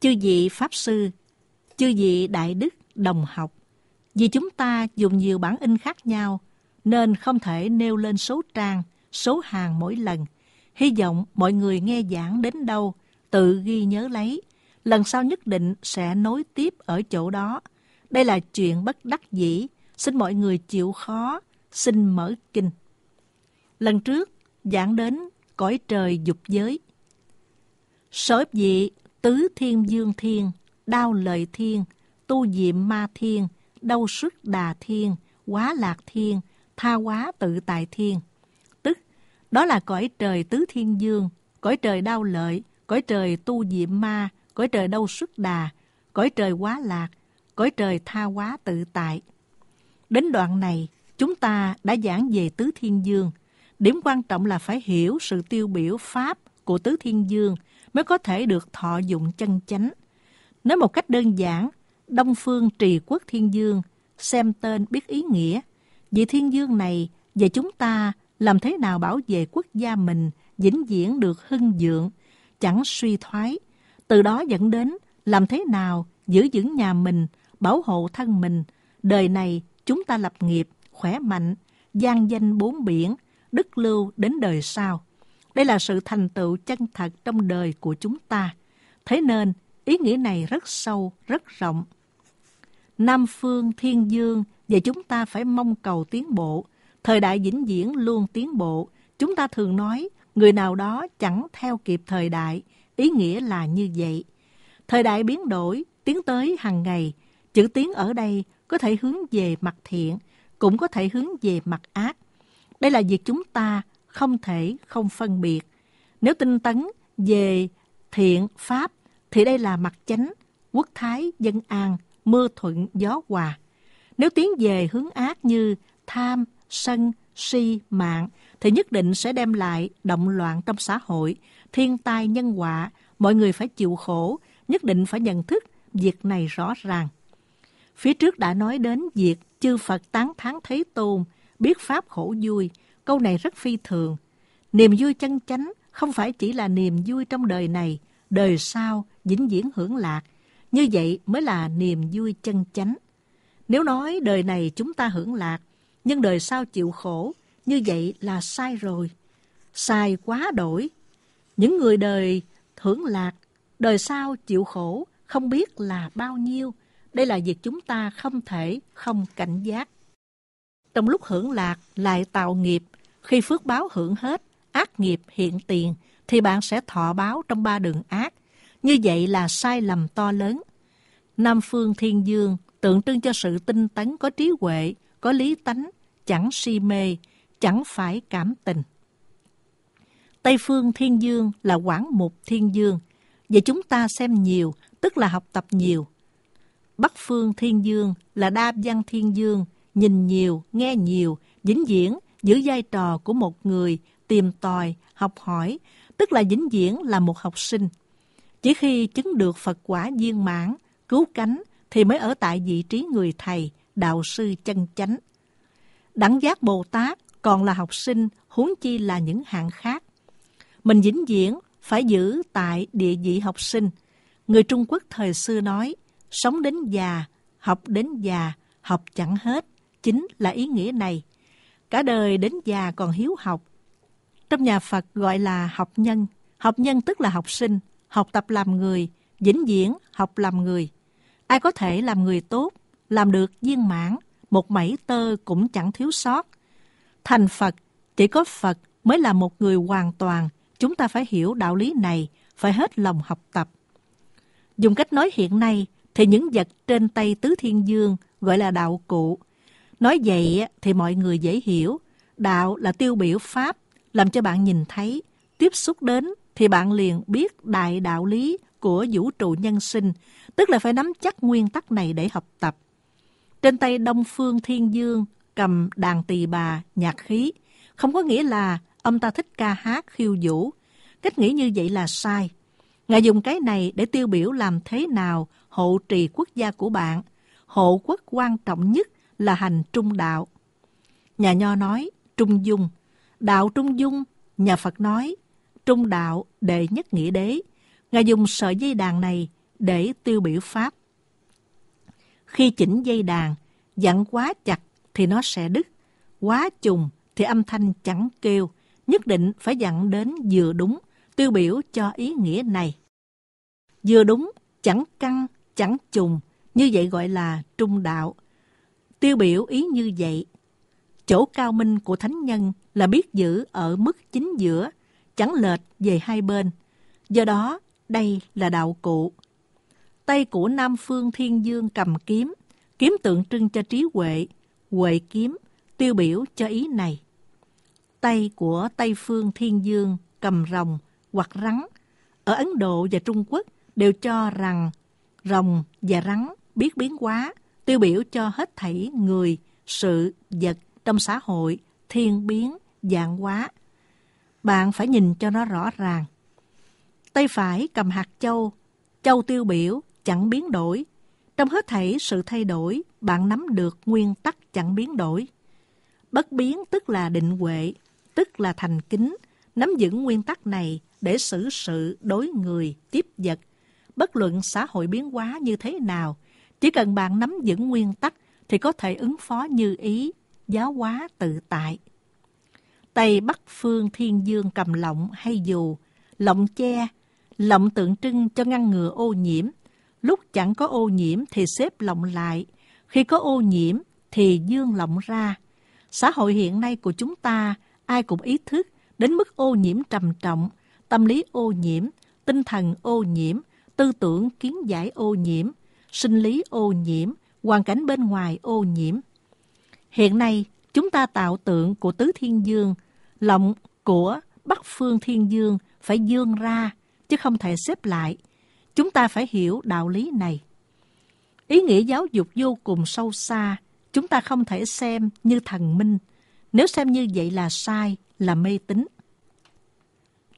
chư vị Pháp Sư, chư vị Đại Đức đồng học. Vì chúng ta dùng nhiều bản in khác nhau, nên không thể nêu lên số trang, số hàng mỗi lần. Hy vọng mọi người nghe giảng đến đâu, tự ghi nhớ lấy. Lần sau nhất định sẽ nối tiếp ở chỗ đó. Đây là chuyện bất đắc dĩ, xin mọi người chịu khó, xin mở kinh. Lần trước, giảng đến cõi trời dục giới. Sở vị tứ thiên dương thiên, đao lợi thiên, tu diệm ma thiên, đau sức đà thiên, quá lạc thiên, tha quá tự tại thiên. Tức, đó là cõi trời tứ thiên dương, cõi trời đau lợi, cõi trời tu diệm ma, cõi trời đau sức đà, cõi trời quá lạc, cõi trời tha quá tự tại. Đến đoạn này, chúng ta đã giảng về tứ thiên dương. Điểm quan trọng là phải hiểu sự tiêu biểu pháp của tứ thiên dương mới có thể được thọ dụng chân chánh. Nói một cách đơn giản, Đông Phương Trì Quốc Thiên Dương, xem tên biết ý nghĩa. Vị Thiên Dương này và chúng ta làm thế nào bảo vệ quốc gia mình vĩnh viễn được hưng dượng, chẳng suy thoái. Từ đó dẫn đến làm thế nào giữ vững nhà mình, bảo hộ thân mình. Đời này chúng ta lập nghiệp, khỏe mạnh, gian danh bốn biển, đức lưu đến đời sau. Đây là sự thành tựu chân thật trong đời của chúng ta. Thế nên, ý nghĩa này rất sâu, rất rộng. Nam Phương, Thiên Dương và chúng ta phải mong cầu tiến bộ. Thời đại vĩnh viễn luôn tiến bộ. Chúng ta thường nói, người nào đó chẳng theo kịp thời đại, ý nghĩa là như vậy. Thời đại biến đổi, tiến tới hàng ngày. Chữ tiến ở đây có thể hướng về mặt thiện, cũng có thể hướng về mặt ác. Đây là việc chúng ta không thể không phân biệt. Nếu tinh tấn về thiện pháp thì đây là mặt chánh, quốc thái dân an, mưa thuận gió hòa. Nếu tiến về hướng ác như tham, sân, si, mạng thì nhất định sẽ đem lại động loạn trong xã hội, thiên tai nhân họa, mọi người phải chịu khổ, nhất định phải nhận thức việc này rõ ràng. Phía trước đã nói đến việc chư Phật tán thán Thế Tôn, biết Pháp khổ vui, Câu này rất phi thường. Niềm vui chân chánh không phải chỉ là niềm vui trong đời này, đời sau, vĩnh viễn hưởng lạc. Như vậy mới là niềm vui chân chánh. Nếu nói đời này chúng ta hưởng lạc, nhưng đời sau chịu khổ, như vậy là sai rồi. Sai quá đổi. Những người đời hưởng lạc, đời sau chịu khổ, không biết là bao nhiêu. Đây là việc chúng ta không thể không cảnh giác. Trong lúc hưởng lạc lại tạo nghiệp, khi phước báo hưởng hết, ác nghiệp hiện tiền, thì bạn sẽ thọ báo trong ba đường ác. Như vậy là sai lầm to lớn. Nam Phương Thiên Dương tượng trưng cho sự tinh tấn có trí huệ, có lý tánh, chẳng si mê, chẳng phải cảm tình. Tây Phương Thiên Dương là Quảng Mục Thiên Dương. Vậy chúng ta xem nhiều, tức là học tập nhiều. Bắc Phương Thiên Dương là Đa Văn Thiên Dương, nhìn nhiều, nghe nhiều, dính diễn, giữ vai trò của một người tìm tòi, học hỏi, tức là dính diễn là một học sinh. Chỉ khi chứng được Phật quả viên mãn, cứu cánh thì mới ở tại vị trí người thầy, đạo sư chân chánh. Đẳng giác Bồ Tát còn là học sinh, huống chi là những hạng khác. Mình dính diễn phải giữ tại địa vị học sinh. Người Trung Quốc thời xưa nói, sống đến già, học đến già, học chẳng hết, chính là ý nghĩa này cả đời đến già còn hiếu học. Trong nhà Phật gọi là học nhân, học nhân tức là học sinh, học tập làm người, vĩnh viễn học làm người. Ai có thể làm người tốt, làm được viên mãn, một mảy tơ cũng chẳng thiếu sót. Thành Phật, chỉ có Phật mới là một người hoàn toàn, chúng ta phải hiểu đạo lý này, phải hết lòng học tập. Dùng cách nói hiện nay thì những vật trên tay Tứ Thiên Dương gọi là đạo cụ, Nói vậy thì mọi người dễ hiểu, đạo là tiêu biểu pháp, làm cho bạn nhìn thấy, tiếp xúc đến thì bạn liền biết đại đạo lý của vũ trụ nhân sinh, tức là phải nắm chắc nguyên tắc này để học tập. Trên tay Đông Phương Thiên Dương cầm đàn tỳ bà, nhạc khí, không có nghĩa là ông ta thích ca hát, khiêu vũ. Cách nghĩ như vậy là sai. Ngài dùng cái này để tiêu biểu làm thế nào hộ trì quốc gia của bạn. Hộ quốc quan trọng nhất là hành trung đạo. Nhà Nho nói trung dung, đạo trung dung, nhà Phật nói trung đạo đệ nhất nghĩa đế. Ngài dùng sợi dây đàn này để tiêu biểu Pháp. Khi chỉnh dây đàn, dặn quá chặt thì nó sẽ đứt, quá trùng thì âm thanh chẳng kêu, nhất định phải dặn đến vừa đúng, tiêu biểu cho ý nghĩa này. Vừa đúng, chẳng căng, chẳng trùng, như vậy gọi là trung đạo – tiêu biểu ý như vậy. Chỗ cao minh của thánh nhân là biết giữ ở mức chính giữa, chẳng lệch về hai bên. Do đó, đây là đạo cụ. Tay của Nam Phương Thiên Dương cầm kiếm, kiếm tượng trưng cho trí huệ, huệ kiếm, tiêu biểu cho ý này. Tay của Tây Phương Thiên Dương cầm rồng hoặc rắn, ở Ấn Độ và Trung Quốc đều cho rằng rồng và rắn biết biến hóa, tiêu biểu cho hết thảy người, sự, vật trong xã hội, thiên biến, dạng hóa. Bạn phải nhìn cho nó rõ ràng. Tay phải cầm hạt châu, châu tiêu biểu, chẳng biến đổi. Trong hết thảy sự thay đổi, bạn nắm được nguyên tắc chẳng biến đổi. Bất biến tức là định huệ, tức là thành kính, nắm giữ nguyên tắc này để xử sự đối người, tiếp vật. Bất luận xã hội biến hóa như thế nào, chỉ cần bạn nắm vững nguyên tắc thì có thể ứng phó như ý, giáo hóa tự tại. Tây Bắc Phương Thiên Dương cầm lọng hay dù, lọng che, lọng tượng trưng cho ngăn ngừa ô nhiễm. Lúc chẳng có ô nhiễm thì xếp lọng lại, khi có ô nhiễm thì dương lọng ra. Xã hội hiện nay của chúng ta ai cũng ý thức đến mức ô nhiễm trầm trọng, tâm lý ô nhiễm, tinh thần ô nhiễm, tư tưởng kiến giải ô nhiễm, sinh lý ô nhiễm, hoàn cảnh bên ngoài ô nhiễm. Hiện nay, chúng ta tạo tượng của tứ thiên dương, lọng của bắc phương thiên dương phải dương ra, chứ không thể xếp lại. Chúng ta phải hiểu đạo lý này. Ý nghĩa giáo dục vô cùng sâu xa, chúng ta không thể xem như thần minh. Nếu xem như vậy là sai, là mê tín.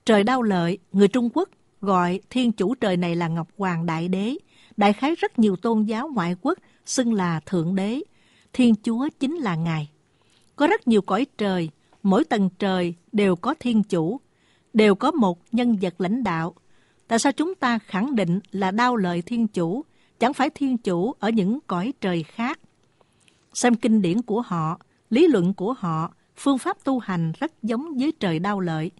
Trời đau lợi, người Trung Quốc gọi thiên chủ trời này là Ngọc Hoàng Đại Đế, đại khái rất nhiều tôn giáo ngoại quốc xưng là Thượng Đế, Thiên Chúa chính là Ngài. Có rất nhiều cõi trời, mỗi tầng trời đều có Thiên Chủ, đều có một nhân vật lãnh đạo. Tại sao chúng ta khẳng định là đao lợi Thiên Chủ, chẳng phải Thiên Chủ ở những cõi trời khác? Xem kinh điển của họ, lý luận của họ, phương pháp tu hành rất giống với trời đao lợi.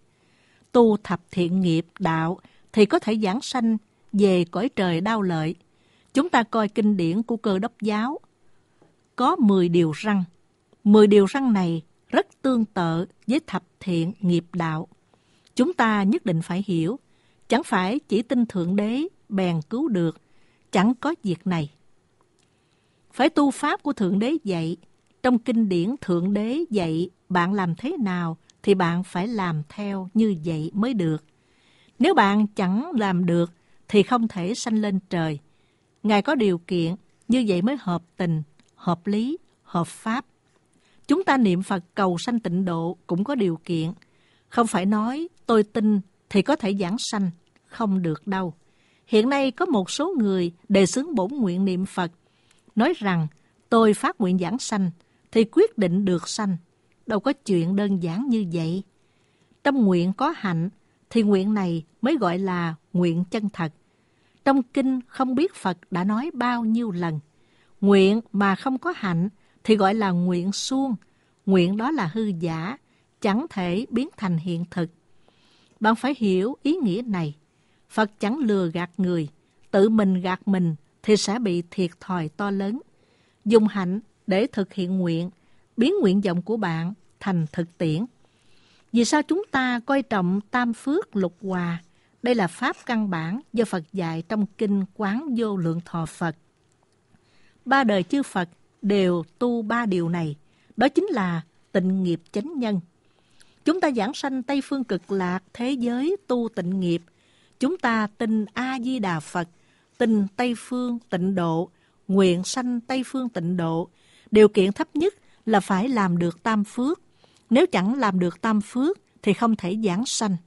Tu thập thiện nghiệp đạo thì có thể giảng sanh về cõi trời đao lợi – Chúng ta coi kinh điển của cơ đốc giáo. Có 10 điều răng. 10 điều răng này rất tương tự với thập thiện nghiệp đạo. Chúng ta nhất định phải hiểu, chẳng phải chỉ tin Thượng Đế bèn cứu được, chẳng có việc này. Phải tu pháp của Thượng Đế dạy, trong kinh điển Thượng Đế dạy bạn làm thế nào thì bạn phải làm theo như vậy mới được. Nếu bạn chẳng làm được thì không thể sanh lên trời. Ngài có điều kiện, như vậy mới hợp tình, hợp lý, hợp pháp. Chúng ta niệm Phật cầu sanh tịnh độ cũng có điều kiện. Không phải nói tôi tin thì có thể giảng sanh, không được đâu. Hiện nay có một số người đề xướng bổn nguyện niệm Phật, nói rằng tôi phát nguyện giảng sanh thì quyết định được sanh. Đâu có chuyện đơn giản như vậy. Tâm nguyện có hạnh thì nguyện này mới gọi là nguyện chân thật – trong kinh không biết Phật đã nói bao nhiêu lần. Nguyện mà không có hạnh thì gọi là nguyện suông. Nguyện đó là hư giả, chẳng thể biến thành hiện thực. Bạn phải hiểu ý nghĩa này. Phật chẳng lừa gạt người, tự mình gạt mình thì sẽ bị thiệt thòi to lớn. Dùng hạnh để thực hiện nguyện, biến nguyện vọng của bạn thành thực tiễn. Vì sao chúng ta coi trọng tam phước lục hòa đây là pháp căn bản do Phật dạy trong kinh Quán Vô Lượng Thọ Phật. Ba đời chư Phật đều tu ba điều này, đó chính là tịnh nghiệp chánh nhân. Chúng ta giảng sanh Tây Phương cực lạc thế giới tu tịnh nghiệp, chúng ta tin A-di-đà Phật, tin Tây Phương tịnh độ, nguyện sanh Tây Phương tịnh độ. Điều kiện thấp nhất là phải làm được tam phước. Nếu chẳng làm được tam phước thì không thể giảng sanh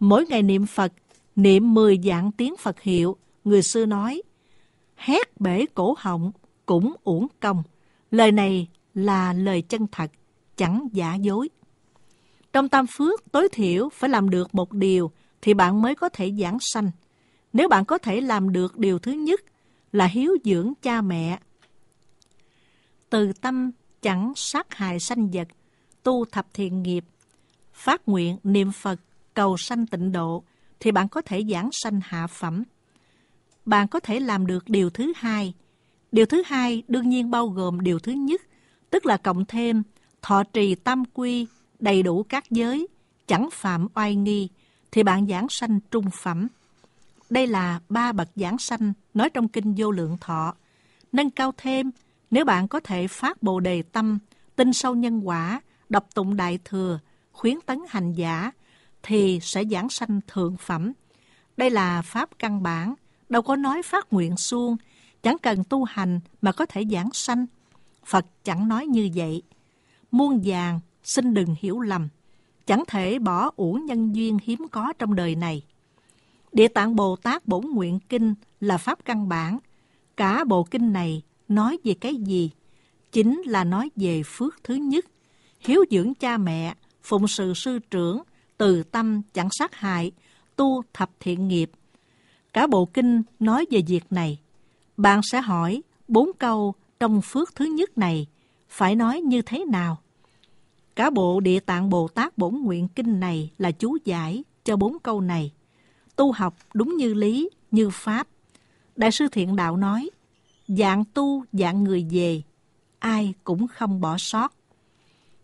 mỗi ngày niệm Phật, niệm 10 dạng tiếng Phật hiệu, người xưa nói, hét bể cổ họng cũng uổng công. Lời này là lời chân thật, chẳng giả dối. Trong tam phước tối thiểu phải làm được một điều thì bạn mới có thể giảng sanh. Nếu bạn có thể làm được điều thứ nhất là hiếu dưỡng cha mẹ. Từ tâm chẳng sát hại sanh vật, tu thập thiện nghiệp, phát nguyện niệm Phật cầu sanh tịnh độ thì bạn có thể giảng sanh hạ phẩm. Bạn có thể làm được điều thứ hai. Điều thứ hai đương nhiên bao gồm điều thứ nhất, tức là cộng thêm thọ trì tam quy, đầy đủ các giới, chẳng phạm oai nghi, thì bạn giảng sanh trung phẩm. Đây là ba bậc giảng sanh nói trong kinh vô lượng thọ. Nâng cao thêm, nếu bạn có thể phát bồ đề tâm, tin sâu nhân quả, đọc tụng đại thừa, khuyến tấn hành giả, thì sẽ giảng sanh thượng phẩm. Đây là pháp căn bản, đâu có nói phát nguyện suông, chẳng cần tu hành mà có thể giảng sanh. Phật chẳng nói như vậy. Muôn vàng, xin đừng hiểu lầm, chẳng thể bỏ uổng nhân duyên hiếm có trong đời này. Địa tạng Bồ Tát Bổn Nguyện Kinh là pháp căn bản. Cả bộ kinh này nói về cái gì? Chính là nói về phước thứ nhất, hiếu dưỡng cha mẹ, phụng sự sư trưởng, từ tâm chẳng sát hại, tu thập thiện nghiệp. Cả bộ kinh nói về việc này. Bạn sẽ hỏi bốn câu trong phước thứ nhất này phải nói như thế nào? Cả bộ Địa Tạng Bồ Tát Bổn Nguyện Kinh này là chú giải cho bốn câu này. Tu học đúng như lý, như pháp. Đại sư Thiện Đạo nói, dạng tu dạng người về, ai cũng không bỏ sót.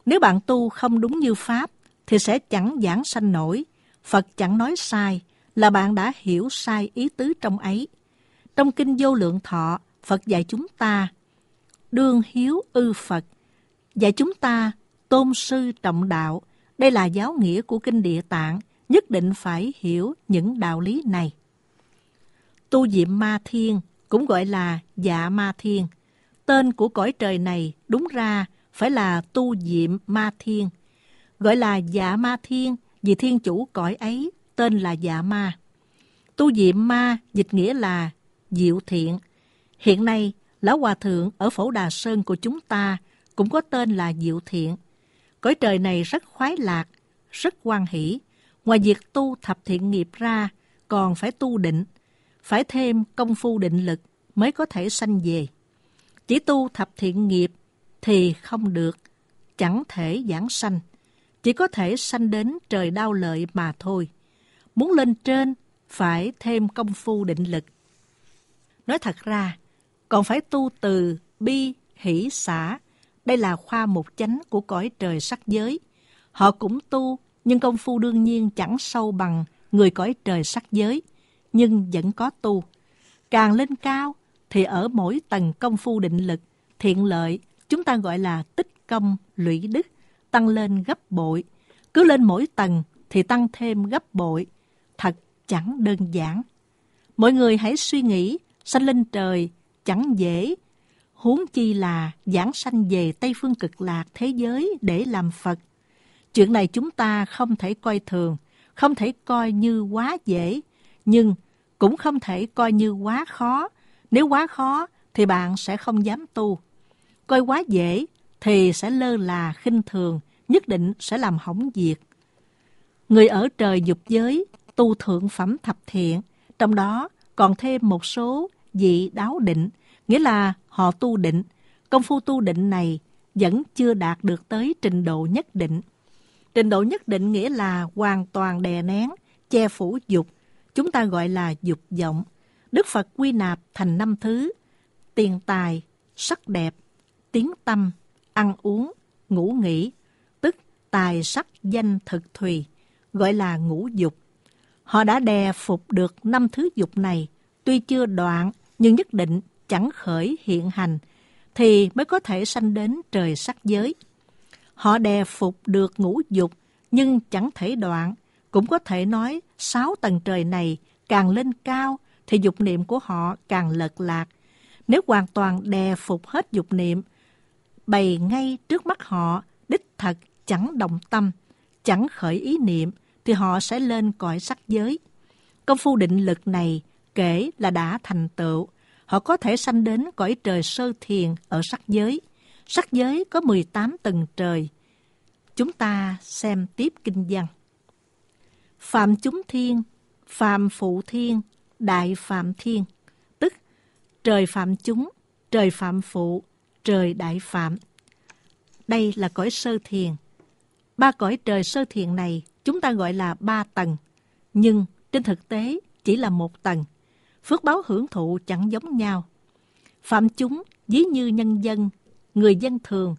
Nếu bạn tu không đúng như pháp, thì sẽ chẳng giảng sanh nổi. Phật chẳng nói sai là bạn đã hiểu sai ý tứ trong ấy. Trong Kinh Vô Lượng Thọ, Phật dạy chúng ta đương hiếu ư Phật, dạy chúng ta tôn sư trọng đạo. Đây là giáo nghĩa của Kinh Địa Tạng, nhất định phải hiểu những đạo lý này. Tu Diệm Ma Thiên cũng gọi là Dạ Ma Thiên. Tên của cõi trời này đúng ra phải là Tu Diệm Ma Thiên – gọi là dạ ma thiên vì thiên chủ cõi ấy tên là dạ ma. Tu diệm ma dịch nghĩa là diệu thiện. Hiện nay, Lão Hòa Thượng ở Phổ Đà Sơn của chúng ta cũng có tên là diệu thiện. Cõi trời này rất khoái lạc, rất quan hỷ. Ngoài việc tu thập thiện nghiệp ra, còn phải tu định. Phải thêm công phu định lực mới có thể sanh về. Chỉ tu thập thiện nghiệp thì không được, chẳng thể giảng sanh chỉ có thể sanh đến trời đau lợi mà thôi. Muốn lên trên, phải thêm công phu định lực. Nói thật ra, còn phải tu từ bi, hỷ, xã. Đây là khoa một chánh của cõi trời sắc giới. Họ cũng tu, nhưng công phu đương nhiên chẳng sâu bằng người cõi trời sắc giới, nhưng vẫn có tu. Càng lên cao, thì ở mỗi tầng công phu định lực, thiện lợi, chúng ta gọi là tích công lũy đức tăng lên gấp bội. Cứ lên mỗi tầng thì tăng thêm gấp bội. Thật chẳng đơn giản. Mọi người hãy suy nghĩ, sanh lên trời chẳng dễ. Huống chi là giảng sanh về Tây Phương Cực Lạc thế giới để làm Phật. Chuyện này chúng ta không thể coi thường, không thể coi như quá dễ, nhưng cũng không thể coi như quá khó. Nếu quá khó thì bạn sẽ không dám tu. Coi quá dễ thì sẽ lơ là khinh thường, nhất định sẽ làm hỏng việc. Người ở trời dục giới tu thượng phẩm thập thiện, trong đó còn thêm một số vị đáo định, nghĩa là họ tu định. Công phu tu định này vẫn chưa đạt được tới trình độ nhất định. Trình độ nhất định nghĩa là hoàn toàn đè nén, che phủ dục, chúng ta gọi là dục vọng. Đức Phật quy nạp thành năm thứ, tiền tài, sắc đẹp, tiếng tâm, ăn uống, ngủ nghỉ, tức tài sắc danh thực thùy, gọi là ngũ dục. Họ đã đè phục được năm thứ dục này, tuy chưa đoạn nhưng nhất định chẳng khởi hiện hành, thì mới có thể sanh đến trời sắc giới. Họ đè phục được ngũ dục nhưng chẳng thể đoạn, cũng có thể nói sáu tầng trời này càng lên cao thì dục niệm của họ càng lật lạc. Nếu hoàn toàn đè phục hết dục niệm bày ngay trước mắt họ đích thật chẳng động tâm, chẳng khởi ý niệm thì họ sẽ lên cõi sắc giới. Công phu định lực này kể là đã thành tựu, họ có thể sanh đến cõi trời sơ thiền ở sắc giới. Sắc giới có 18 tầng trời. Chúng ta xem tiếp kinh văn. Phạm chúng thiên, phạm phụ thiên, đại phạm thiên, tức trời phạm chúng, trời phạm phụ, trời đại phạm. Đây là cõi sơ thiền. Ba cõi trời sơ thiền này chúng ta gọi là ba tầng, nhưng trên thực tế chỉ là một tầng. Phước báo hưởng thụ chẳng giống nhau. Phạm chúng dí như nhân dân, người dân thường.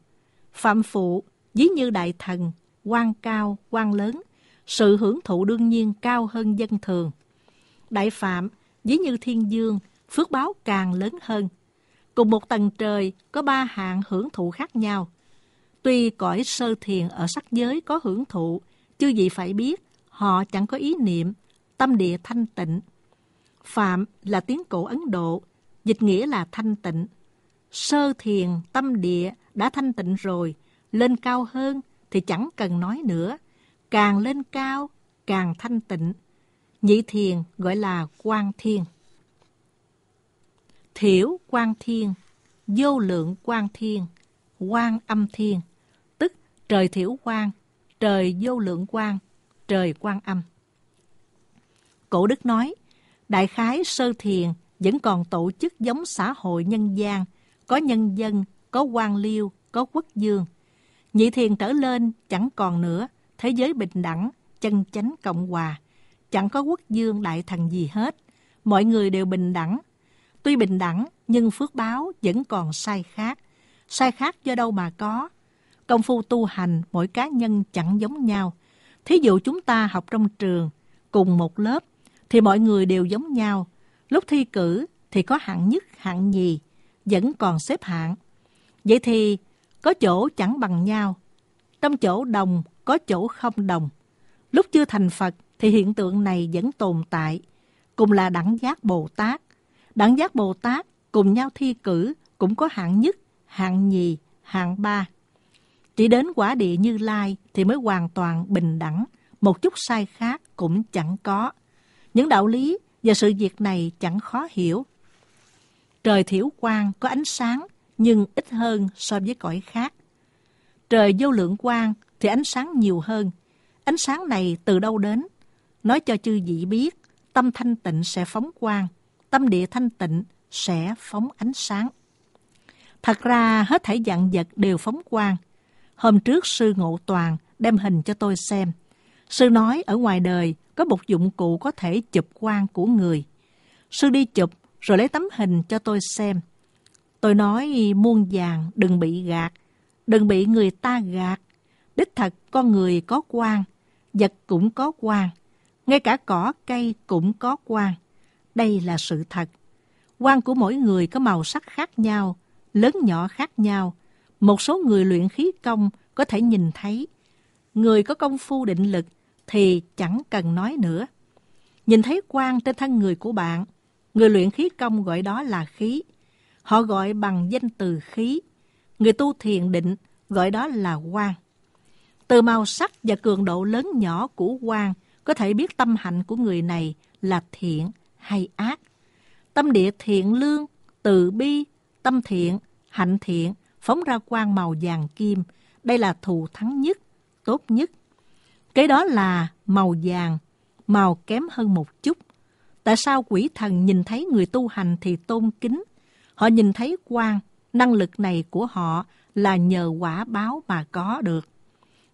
Phạm phụ dí như đại thần, quan cao, quan lớn. Sự hưởng thụ đương nhiên cao hơn dân thường. Đại phạm dí như thiên dương, phước báo càng lớn hơn. Cùng một tầng trời có ba hạng hưởng thụ khác nhau. Tuy cõi sơ thiền ở sắc giới có hưởng thụ, chư gì phải biết họ chẳng có ý niệm, tâm địa thanh tịnh. Phạm là tiếng cổ Ấn Độ, dịch nghĩa là thanh tịnh. Sơ thiền tâm địa đã thanh tịnh rồi, lên cao hơn thì chẳng cần nói nữa. Càng lên cao, càng thanh tịnh. Nhị thiền gọi là quang thiền thiểu quan thiên, vô lượng quan thiên, quan âm thiên, tức trời thiểu quan, trời vô lượng quan, trời quan âm. Cổ đức nói, đại khái sơ thiền vẫn còn tổ chức giống xã hội nhân gian, có nhân dân, có quan liêu, có quốc dương. Nhị thiền trở lên chẳng còn nữa, thế giới bình đẳng, chân chánh cộng hòa. Chẳng có quốc dương đại thần gì hết, mọi người đều bình đẳng, Tuy bình đẳng, nhưng phước báo vẫn còn sai khác. Sai khác do đâu mà có. Công phu tu hành mỗi cá nhân chẳng giống nhau. Thí dụ chúng ta học trong trường, cùng một lớp, thì mọi người đều giống nhau. Lúc thi cử thì có hạng nhất, hạng nhì, vẫn còn xếp hạng. Vậy thì có chỗ chẳng bằng nhau. Trong chỗ đồng có chỗ không đồng. Lúc chưa thành Phật thì hiện tượng này vẫn tồn tại. Cùng là đẳng giác Bồ Tát, Đẳng giác Bồ Tát cùng nhau thi cử cũng có hạng nhất, hạng nhì, hạng ba. Chỉ đến quả địa Như Lai thì mới hoàn toàn bình đẳng, một chút sai khác cũng chẳng có. Những đạo lý và sự việc này chẳng khó hiểu. Trời thiểu quang có ánh sáng nhưng ít hơn so với cõi khác. Trời vô lượng quang thì ánh sáng nhiều hơn. Ánh sáng này từ đâu đến? Nói cho chư vị biết, tâm thanh tịnh sẽ phóng quang, tâm địa thanh tịnh sẽ phóng ánh sáng. Thật ra hết thảy dạng vật đều phóng quang. Hôm trước sư Ngộ Toàn đem hình cho tôi xem. Sư nói ở ngoài đời có một dụng cụ có thể chụp quang của người. Sư đi chụp rồi lấy tấm hình cho tôi xem. Tôi nói muôn vàng đừng bị gạt, đừng bị người ta gạt. Đích thật con người có quang, vật cũng có quang, ngay cả cỏ cây cũng có quang. Đây là sự thật. Quan của mỗi người có màu sắc khác nhau, lớn nhỏ khác nhau. Một số người luyện khí công có thể nhìn thấy. Người có công phu định lực thì chẳng cần nói nữa. Nhìn thấy quan trên thân người của bạn, người luyện khí công gọi đó là khí. Họ gọi bằng danh từ khí. Người tu thiền định gọi đó là quan. Từ màu sắc và cường độ lớn nhỏ của quan có thể biết tâm hạnh của người này là thiện hay ác. Tâm địa thiện lương, từ bi, tâm thiện, hạnh thiện phóng ra quang màu vàng kim. Đây là thù thắng nhất, tốt nhất. kế đó là màu vàng, màu kém hơn một chút. Tại sao quỷ thần nhìn thấy người tu hành thì tôn kính? Họ nhìn thấy quang, năng lực này của họ là nhờ quả báo mà có được.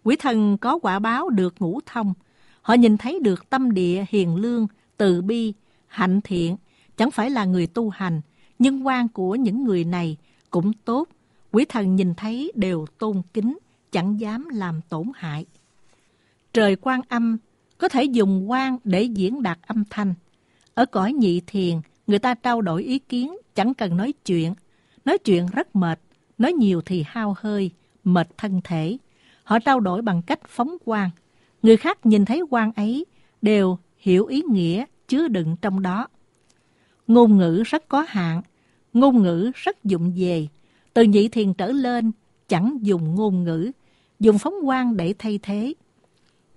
Quỷ thần có quả báo được ngũ thông. Họ nhìn thấy được tâm địa hiền lương, từ bi, hạnh thiện, chẳng phải là người tu hành, nhưng quan của những người này cũng tốt, quỷ thần nhìn thấy đều tôn kính, chẳng dám làm tổn hại. Trời quan âm có thể dùng quan để diễn đạt âm thanh. Ở cõi nhị thiền, người ta trao đổi ý kiến, chẳng cần nói chuyện. Nói chuyện rất mệt, nói nhiều thì hao hơi, mệt thân thể. Họ trao đổi bằng cách phóng quan. Người khác nhìn thấy quan ấy đều hiểu ý nghĩa, chứa đựng trong đó. Ngôn ngữ rất có hạn, ngôn ngữ rất dụng về. Từ nhị thiền trở lên, chẳng dùng ngôn ngữ, dùng phóng quang để thay thế.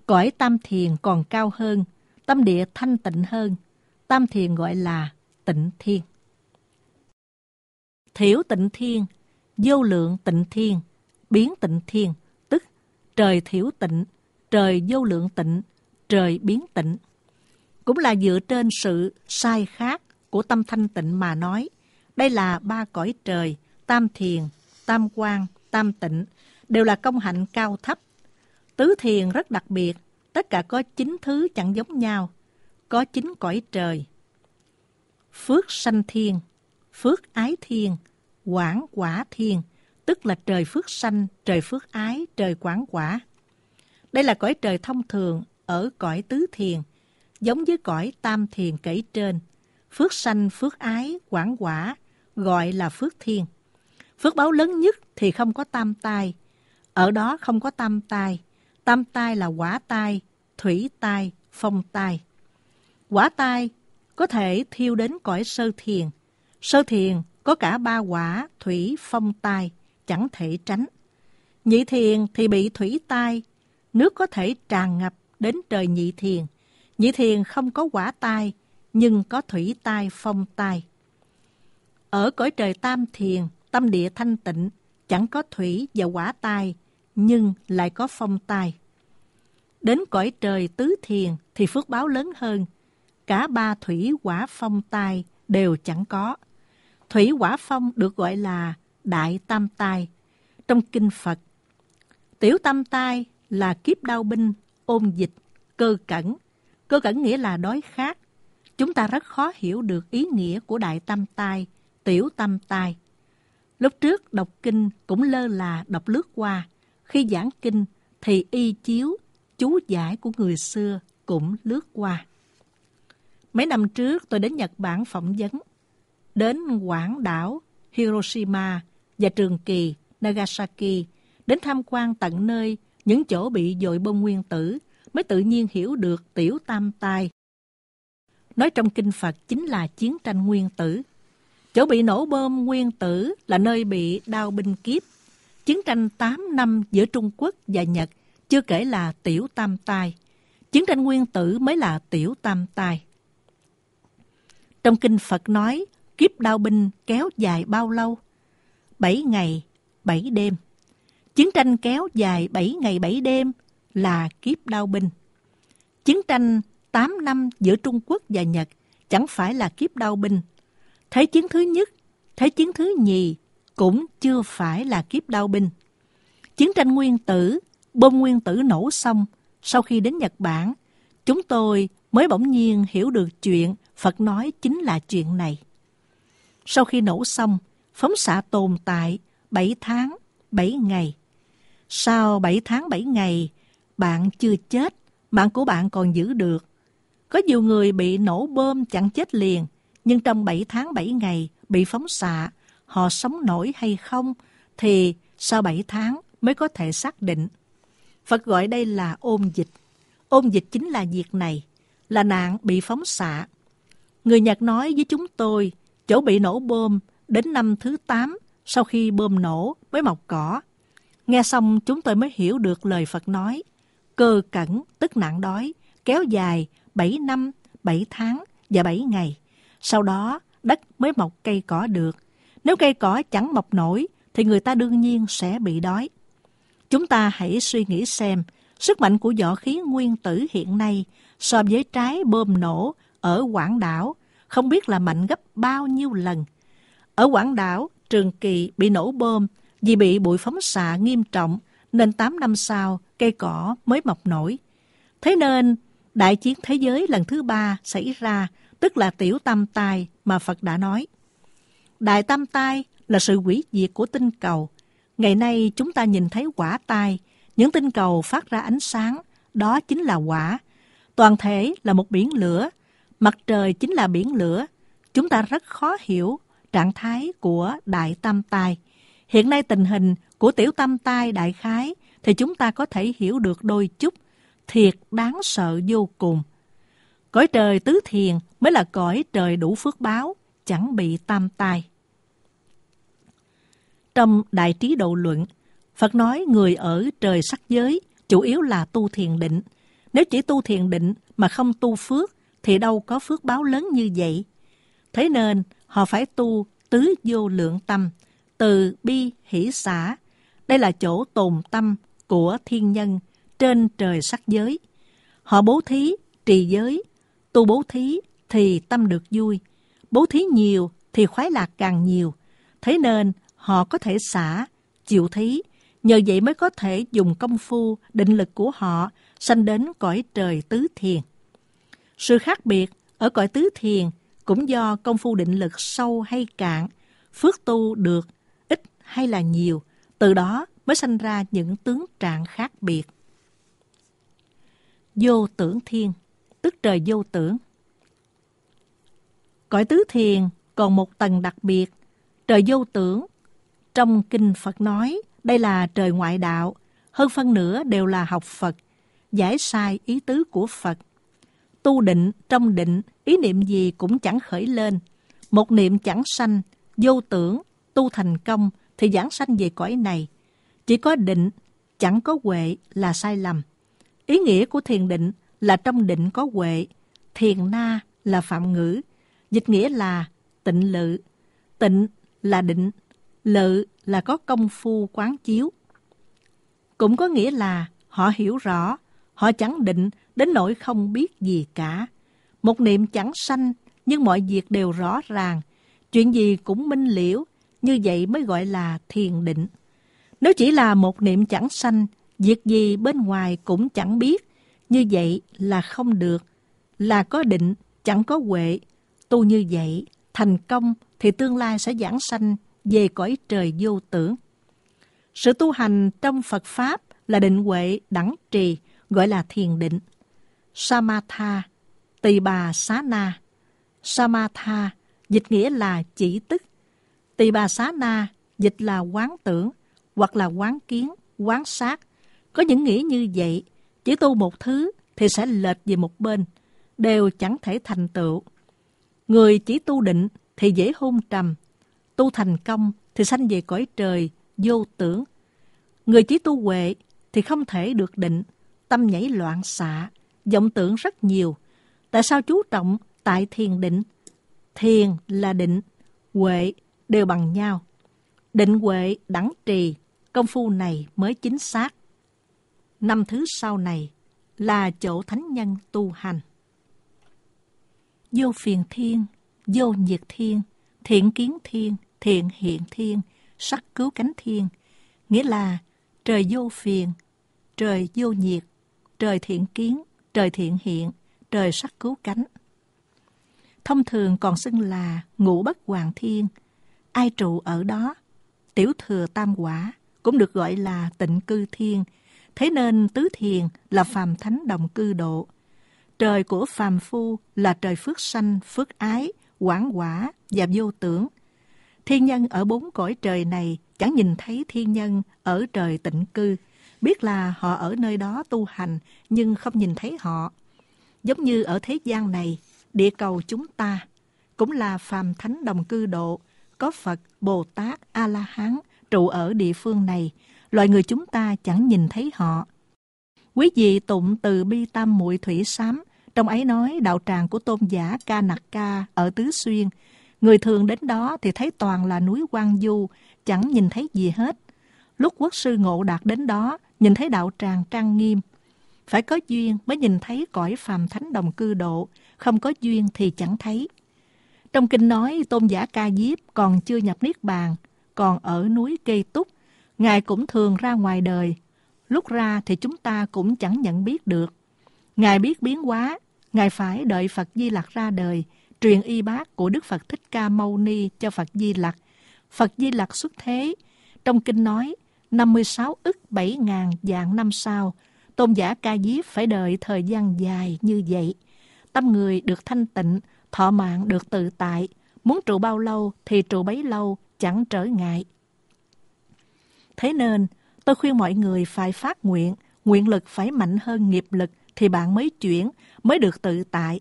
Cõi tam thiền còn cao hơn, tâm địa thanh tịnh hơn. Tam thiền gọi là tịnh thiên. Thiểu tịnh thiên, vô lượng tịnh thiên, biến tịnh thiên, tức trời thiểu tịnh, trời vô lượng tịnh, trời biến tịnh cũng là dựa trên sự sai khác của tâm thanh tịnh mà nói. Đây là ba cõi trời, tam thiền, tam quan, tam tịnh, đều là công hạnh cao thấp. Tứ thiền rất đặc biệt, tất cả có chín thứ chẳng giống nhau, có chín cõi trời. Phước sanh thiên, phước ái thiên, quảng quả thiên, tức là trời phước sanh, trời phước ái, trời quảng quả. Đây là cõi trời thông thường ở cõi tứ thiền – giống với cõi tam thiền kể trên. Phước sanh, phước ái, quảng quả, gọi là phước thiên. Phước báo lớn nhất thì không có tam tai. Ở đó không có tam tai. Tam tai là quả tai, thủy tai, phong tai. Quả tai có thể thiêu đến cõi sơ thiền. Sơ thiền có cả ba quả thủy phong tai, chẳng thể tránh. Nhị thiền thì bị thủy tai, nước có thể tràn ngập đến trời nhị thiền. Nhị thiền không có quả tai, nhưng có thủy tai phong tai. Ở cõi trời tam thiền, tâm địa thanh tịnh, chẳng có thủy và quả tai, nhưng lại có phong tai. Đến cõi trời tứ thiền thì phước báo lớn hơn. Cả ba thủy quả phong tai đều chẳng có. Thủy quả phong được gọi là Đại Tam Tai trong Kinh Phật. Tiểu Tam Tai là kiếp đau binh, ôn dịch, cơ cẩn, Cơ cẩn nghĩa là đói khát. Chúng ta rất khó hiểu được ý nghĩa của đại tâm tai, tiểu tâm tai. Lúc trước đọc kinh cũng lơ là đọc lướt qua. Khi giảng kinh thì y chiếu, chú giải của người xưa cũng lướt qua. Mấy năm trước tôi đến Nhật Bản phỏng vấn. Đến Quảng đảo, Hiroshima và Trường Kỳ, Nagasaki đến tham quan tận nơi những chỗ bị dội bom nguyên tử mới tự nhiên hiểu được tiểu tam tai. Nói trong kinh Phật chính là chiến tranh nguyên tử. Chỗ bị nổ bom nguyên tử là nơi bị đao binh kiếp. Chiến tranh 8 năm giữa Trung Quốc và Nhật, chưa kể là tiểu tam tai. Chiến tranh nguyên tử mới là tiểu tam tai. Trong kinh Phật nói, kiếp đao binh kéo dài bao lâu? 7 ngày, 7 đêm. Chiến tranh kéo dài 7 ngày 7 đêm là kiếp đao binh. Chiến tranh 8 năm giữa Trung Quốc và Nhật chẳng phải là kiếp đao binh. Thế chiến thứ nhất, thế chiến thứ nhì cũng chưa phải là kiếp đao binh. Chiến tranh nguyên tử, bom nguyên tử nổ xong, sau khi đến Nhật Bản, chúng tôi mới bỗng nhiên hiểu được chuyện Phật nói chính là chuyện này. Sau khi nổ xong, phóng xạ tồn tại 7 tháng, 7 ngày. Sau 7 tháng 7 ngày, bạn chưa chết, mạng của bạn còn giữ được. Có nhiều người bị nổ bơm chẳng chết liền, nhưng trong 7 tháng 7 ngày bị phóng xạ, họ sống nổi hay không thì sau 7 tháng mới có thể xác định. Phật gọi đây là ôn dịch. Ôn dịch chính là việc này, là nạn bị phóng xạ. Người Nhật nói với chúng tôi, chỗ bị nổ bơm đến năm thứ 8 sau khi bơm nổ mới mọc cỏ. Nghe xong chúng tôi mới hiểu được lời Phật nói – cơ cẩn tức nạn đói, kéo dài 7 năm, 7 tháng và 7 ngày. Sau đó, đất mới mọc cây cỏ được. Nếu cây cỏ chẳng mọc nổi, thì người ta đương nhiên sẽ bị đói. Chúng ta hãy suy nghĩ xem, sức mạnh của võ khí nguyên tử hiện nay so với trái bơm nổ ở Quảng Đảo không biết là mạnh gấp bao nhiêu lần. Ở Quảng Đảo, Trường Kỳ bị nổ bơm vì bị bụi phóng xạ nghiêm trọng nên 8 năm sau cây cỏ mới mọc nổi. Thế nên, đại chiến thế giới lần thứ ba xảy ra, tức là tiểu tam tai mà Phật đã nói. Đại tam tai là sự hủy diệt của tinh cầu. Ngày nay chúng ta nhìn thấy quả tai, những tinh cầu phát ra ánh sáng, đó chính là quả. Toàn thể là một biển lửa, mặt trời chính là biển lửa. Chúng ta rất khó hiểu trạng thái của đại tam tai. Hiện nay tình hình của tiểu tam tai đại khái thì chúng ta có thể hiểu được đôi chút, thiệt đáng sợ vô cùng. Cõi trời tứ thiền mới là cõi trời đủ phước báo, chẳng bị tam tai. Trong Đại Trí đầu Luận, Phật nói người ở trời sắc giới chủ yếu là tu thiền định. Nếu chỉ tu thiền định mà không tu phước thì đâu có phước báo lớn như vậy. Thế nên họ phải tu tứ vô lượng tâm, từ bi hỷ xã. Đây là chỗ tồn tâm, của thiên nhân trên trời sắc giới. Họ bố thí, trì giới, tu bố thí thì tâm được vui, bố thí nhiều thì khoái lạc càng nhiều. Thế nên họ có thể xả, chịu thí, nhờ vậy mới có thể dùng công phu, định lực của họ sanh đến cõi trời tứ thiền. Sự khác biệt ở cõi tứ thiền cũng do công phu định lực sâu hay cạn, phước tu được ít hay là nhiều, từ đó mới sanh ra những tướng trạng khác biệt. Vô tưởng thiên, tức trời vô tưởng. Cõi tứ thiền còn một tầng đặc biệt, trời vô tưởng. Trong Kinh Phật nói, đây là trời ngoại đạo, hơn phân nửa đều là học Phật, giải sai ý tứ của Phật. Tu định, trong định, ý niệm gì cũng chẳng khởi lên. Một niệm chẳng sanh, vô tưởng, tu thành công thì giảng sanh về cõi này. Chỉ có định, chẳng có huệ là sai lầm. Ý nghĩa của thiền định là trong định có huệ, thiền na là phạm ngữ, dịch nghĩa là tịnh lự, tịnh là định, lự là có công phu quán chiếu. Cũng có nghĩa là họ hiểu rõ, họ chẳng định đến nỗi không biết gì cả. Một niệm chẳng sanh, nhưng mọi việc đều rõ ràng, chuyện gì cũng minh liễu, như vậy mới gọi là thiền định. Nếu chỉ là một niệm chẳng sanh, việc gì bên ngoài cũng chẳng biết, như vậy là không được, là có định, chẳng có huệ. Tu như vậy, thành công thì tương lai sẽ giảng sanh về cõi trời vô tưởng. Sự tu hành trong Phật Pháp là định huệ đẳng trì, gọi là thiền định. Samatha, tỳ bà xá na. Samatha, dịch nghĩa là chỉ tức. Tỳ bà xá na, dịch là quán tưởng hoặc là quán kiến, quán sát. Có những nghĩ như vậy, chỉ tu một thứ thì sẽ lệch về một bên, đều chẳng thể thành tựu. Người chỉ tu định thì dễ hôn trầm, tu thành công thì sanh về cõi trời, vô tưởng. Người chỉ tu huệ thì không thể được định, tâm nhảy loạn xạ, vọng tưởng rất nhiều. Tại sao chú trọng tại thiền định? Thiền là định, huệ đều bằng nhau. Định huệ đẳng trì, Công phu này mới chính xác. Năm thứ sau này là chỗ thánh nhân tu hành. Vô phiền thiên, vô nhiệt thiên, thiện kiến thiên, thiện hiện thiên, sắc cứu cánh thiên. Nghĩa là trời vô phiền, trời vô nhiệt, trời thiện kiến, trời thiện hiện, trời sắc cứu cánh. Thông thường còn xưng là ngũ bất hoàng thiên, ai trụ ở đó, tiểu thừa tam quả, cũng được gọi là tịnh cư thiên. Thế nên tứ thiền là phàm thánh đồng cư độ. Trời của phàm phu là trời phước sanh, phước ái, quảng quả và vô tưởng. Thiên nhân ở bốn cõi trời này chẳng nhìn thấy thiên nhân ở trời tịnh cư. Biết là họ ở nơi đó tu hành nhưng không nhìn thấy họ. Giống như ở thế gian này, địa cầu chúng ta cũng là phàm thánh đồng cư độ, có Phật, Bồ Tát, A-la-hán, trụ ở địa phương này, loài người chúng ta chẳng nhìn thấy họ. Quý vị tụng từ bi tâm muội thủy sám, trong ấy nói đạo tràng của tôn giả Ca nặc Ca ở Tứ Xuyên. Người thường đến đó thì thấy toàn là núi Quang Du, chẳng nhìn thấy gì hết. Lúc quốc sư ngộ đạt đến đó, nhìn thấy đạo tràng trang nghiêm. Phải có duyên mới nhìn thấy cõi phàm thánh đồng cư độ, không có duyên thì chẳng thấy. Trong kinh nói tôn giả Ca Diếp còn chưa nhập Niết Bàn, còn ở núi Cây Túc, Ngài cũng thường ra ngoài đời. Lúc ra thì chúng ta cũng chẳng nhận biết được. Ngài biết biến hóa, Ngài phải đợi Phật Di Lặc ra đời, truyền y bác của Đức Phật Thích Ca Mâu Ni cho Phật Di Lặc. Phật Di Lặc xuất thế, trong kinh nói 56 ức 7 ngàn dạng năm sau, tôn giả Ca Diếp phải đợi thời gian dài như vậy. Tâm người được thanh tịnh, thọ mạng được tự tại, muốn trụ bao lâu thì trụ bấy lâu, chẳng trở ngại. Thế nên, tôi khuyên mọi người phải phát nguyện, nguyện lực phải mạnh hơn nghiệp lực thì bạn mới chuyển, mới được tự tại.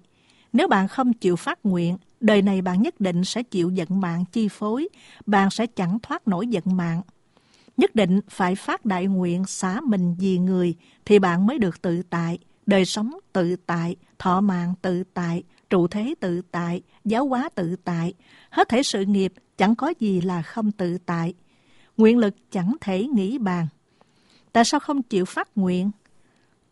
Nếu bạn không chịu phát nguyện, đời này bạn nhất định sẽ chịu giận mạng chi phối, bạn sẽ chẳng thoát nổi giận mạng. Nhất định phải phát đại nguyện xả mình vì người thì bạn mới được tự tại, đời sống tự tại, thọ mạng tự tại, trụ thế tự tại, giáo hóa tự tại, hết thể sự nghiệp chẳng có gì là không tự tại. Nguyện lực chẳng thể nghĩ bàn. Tại sao không chịu phát nguyện?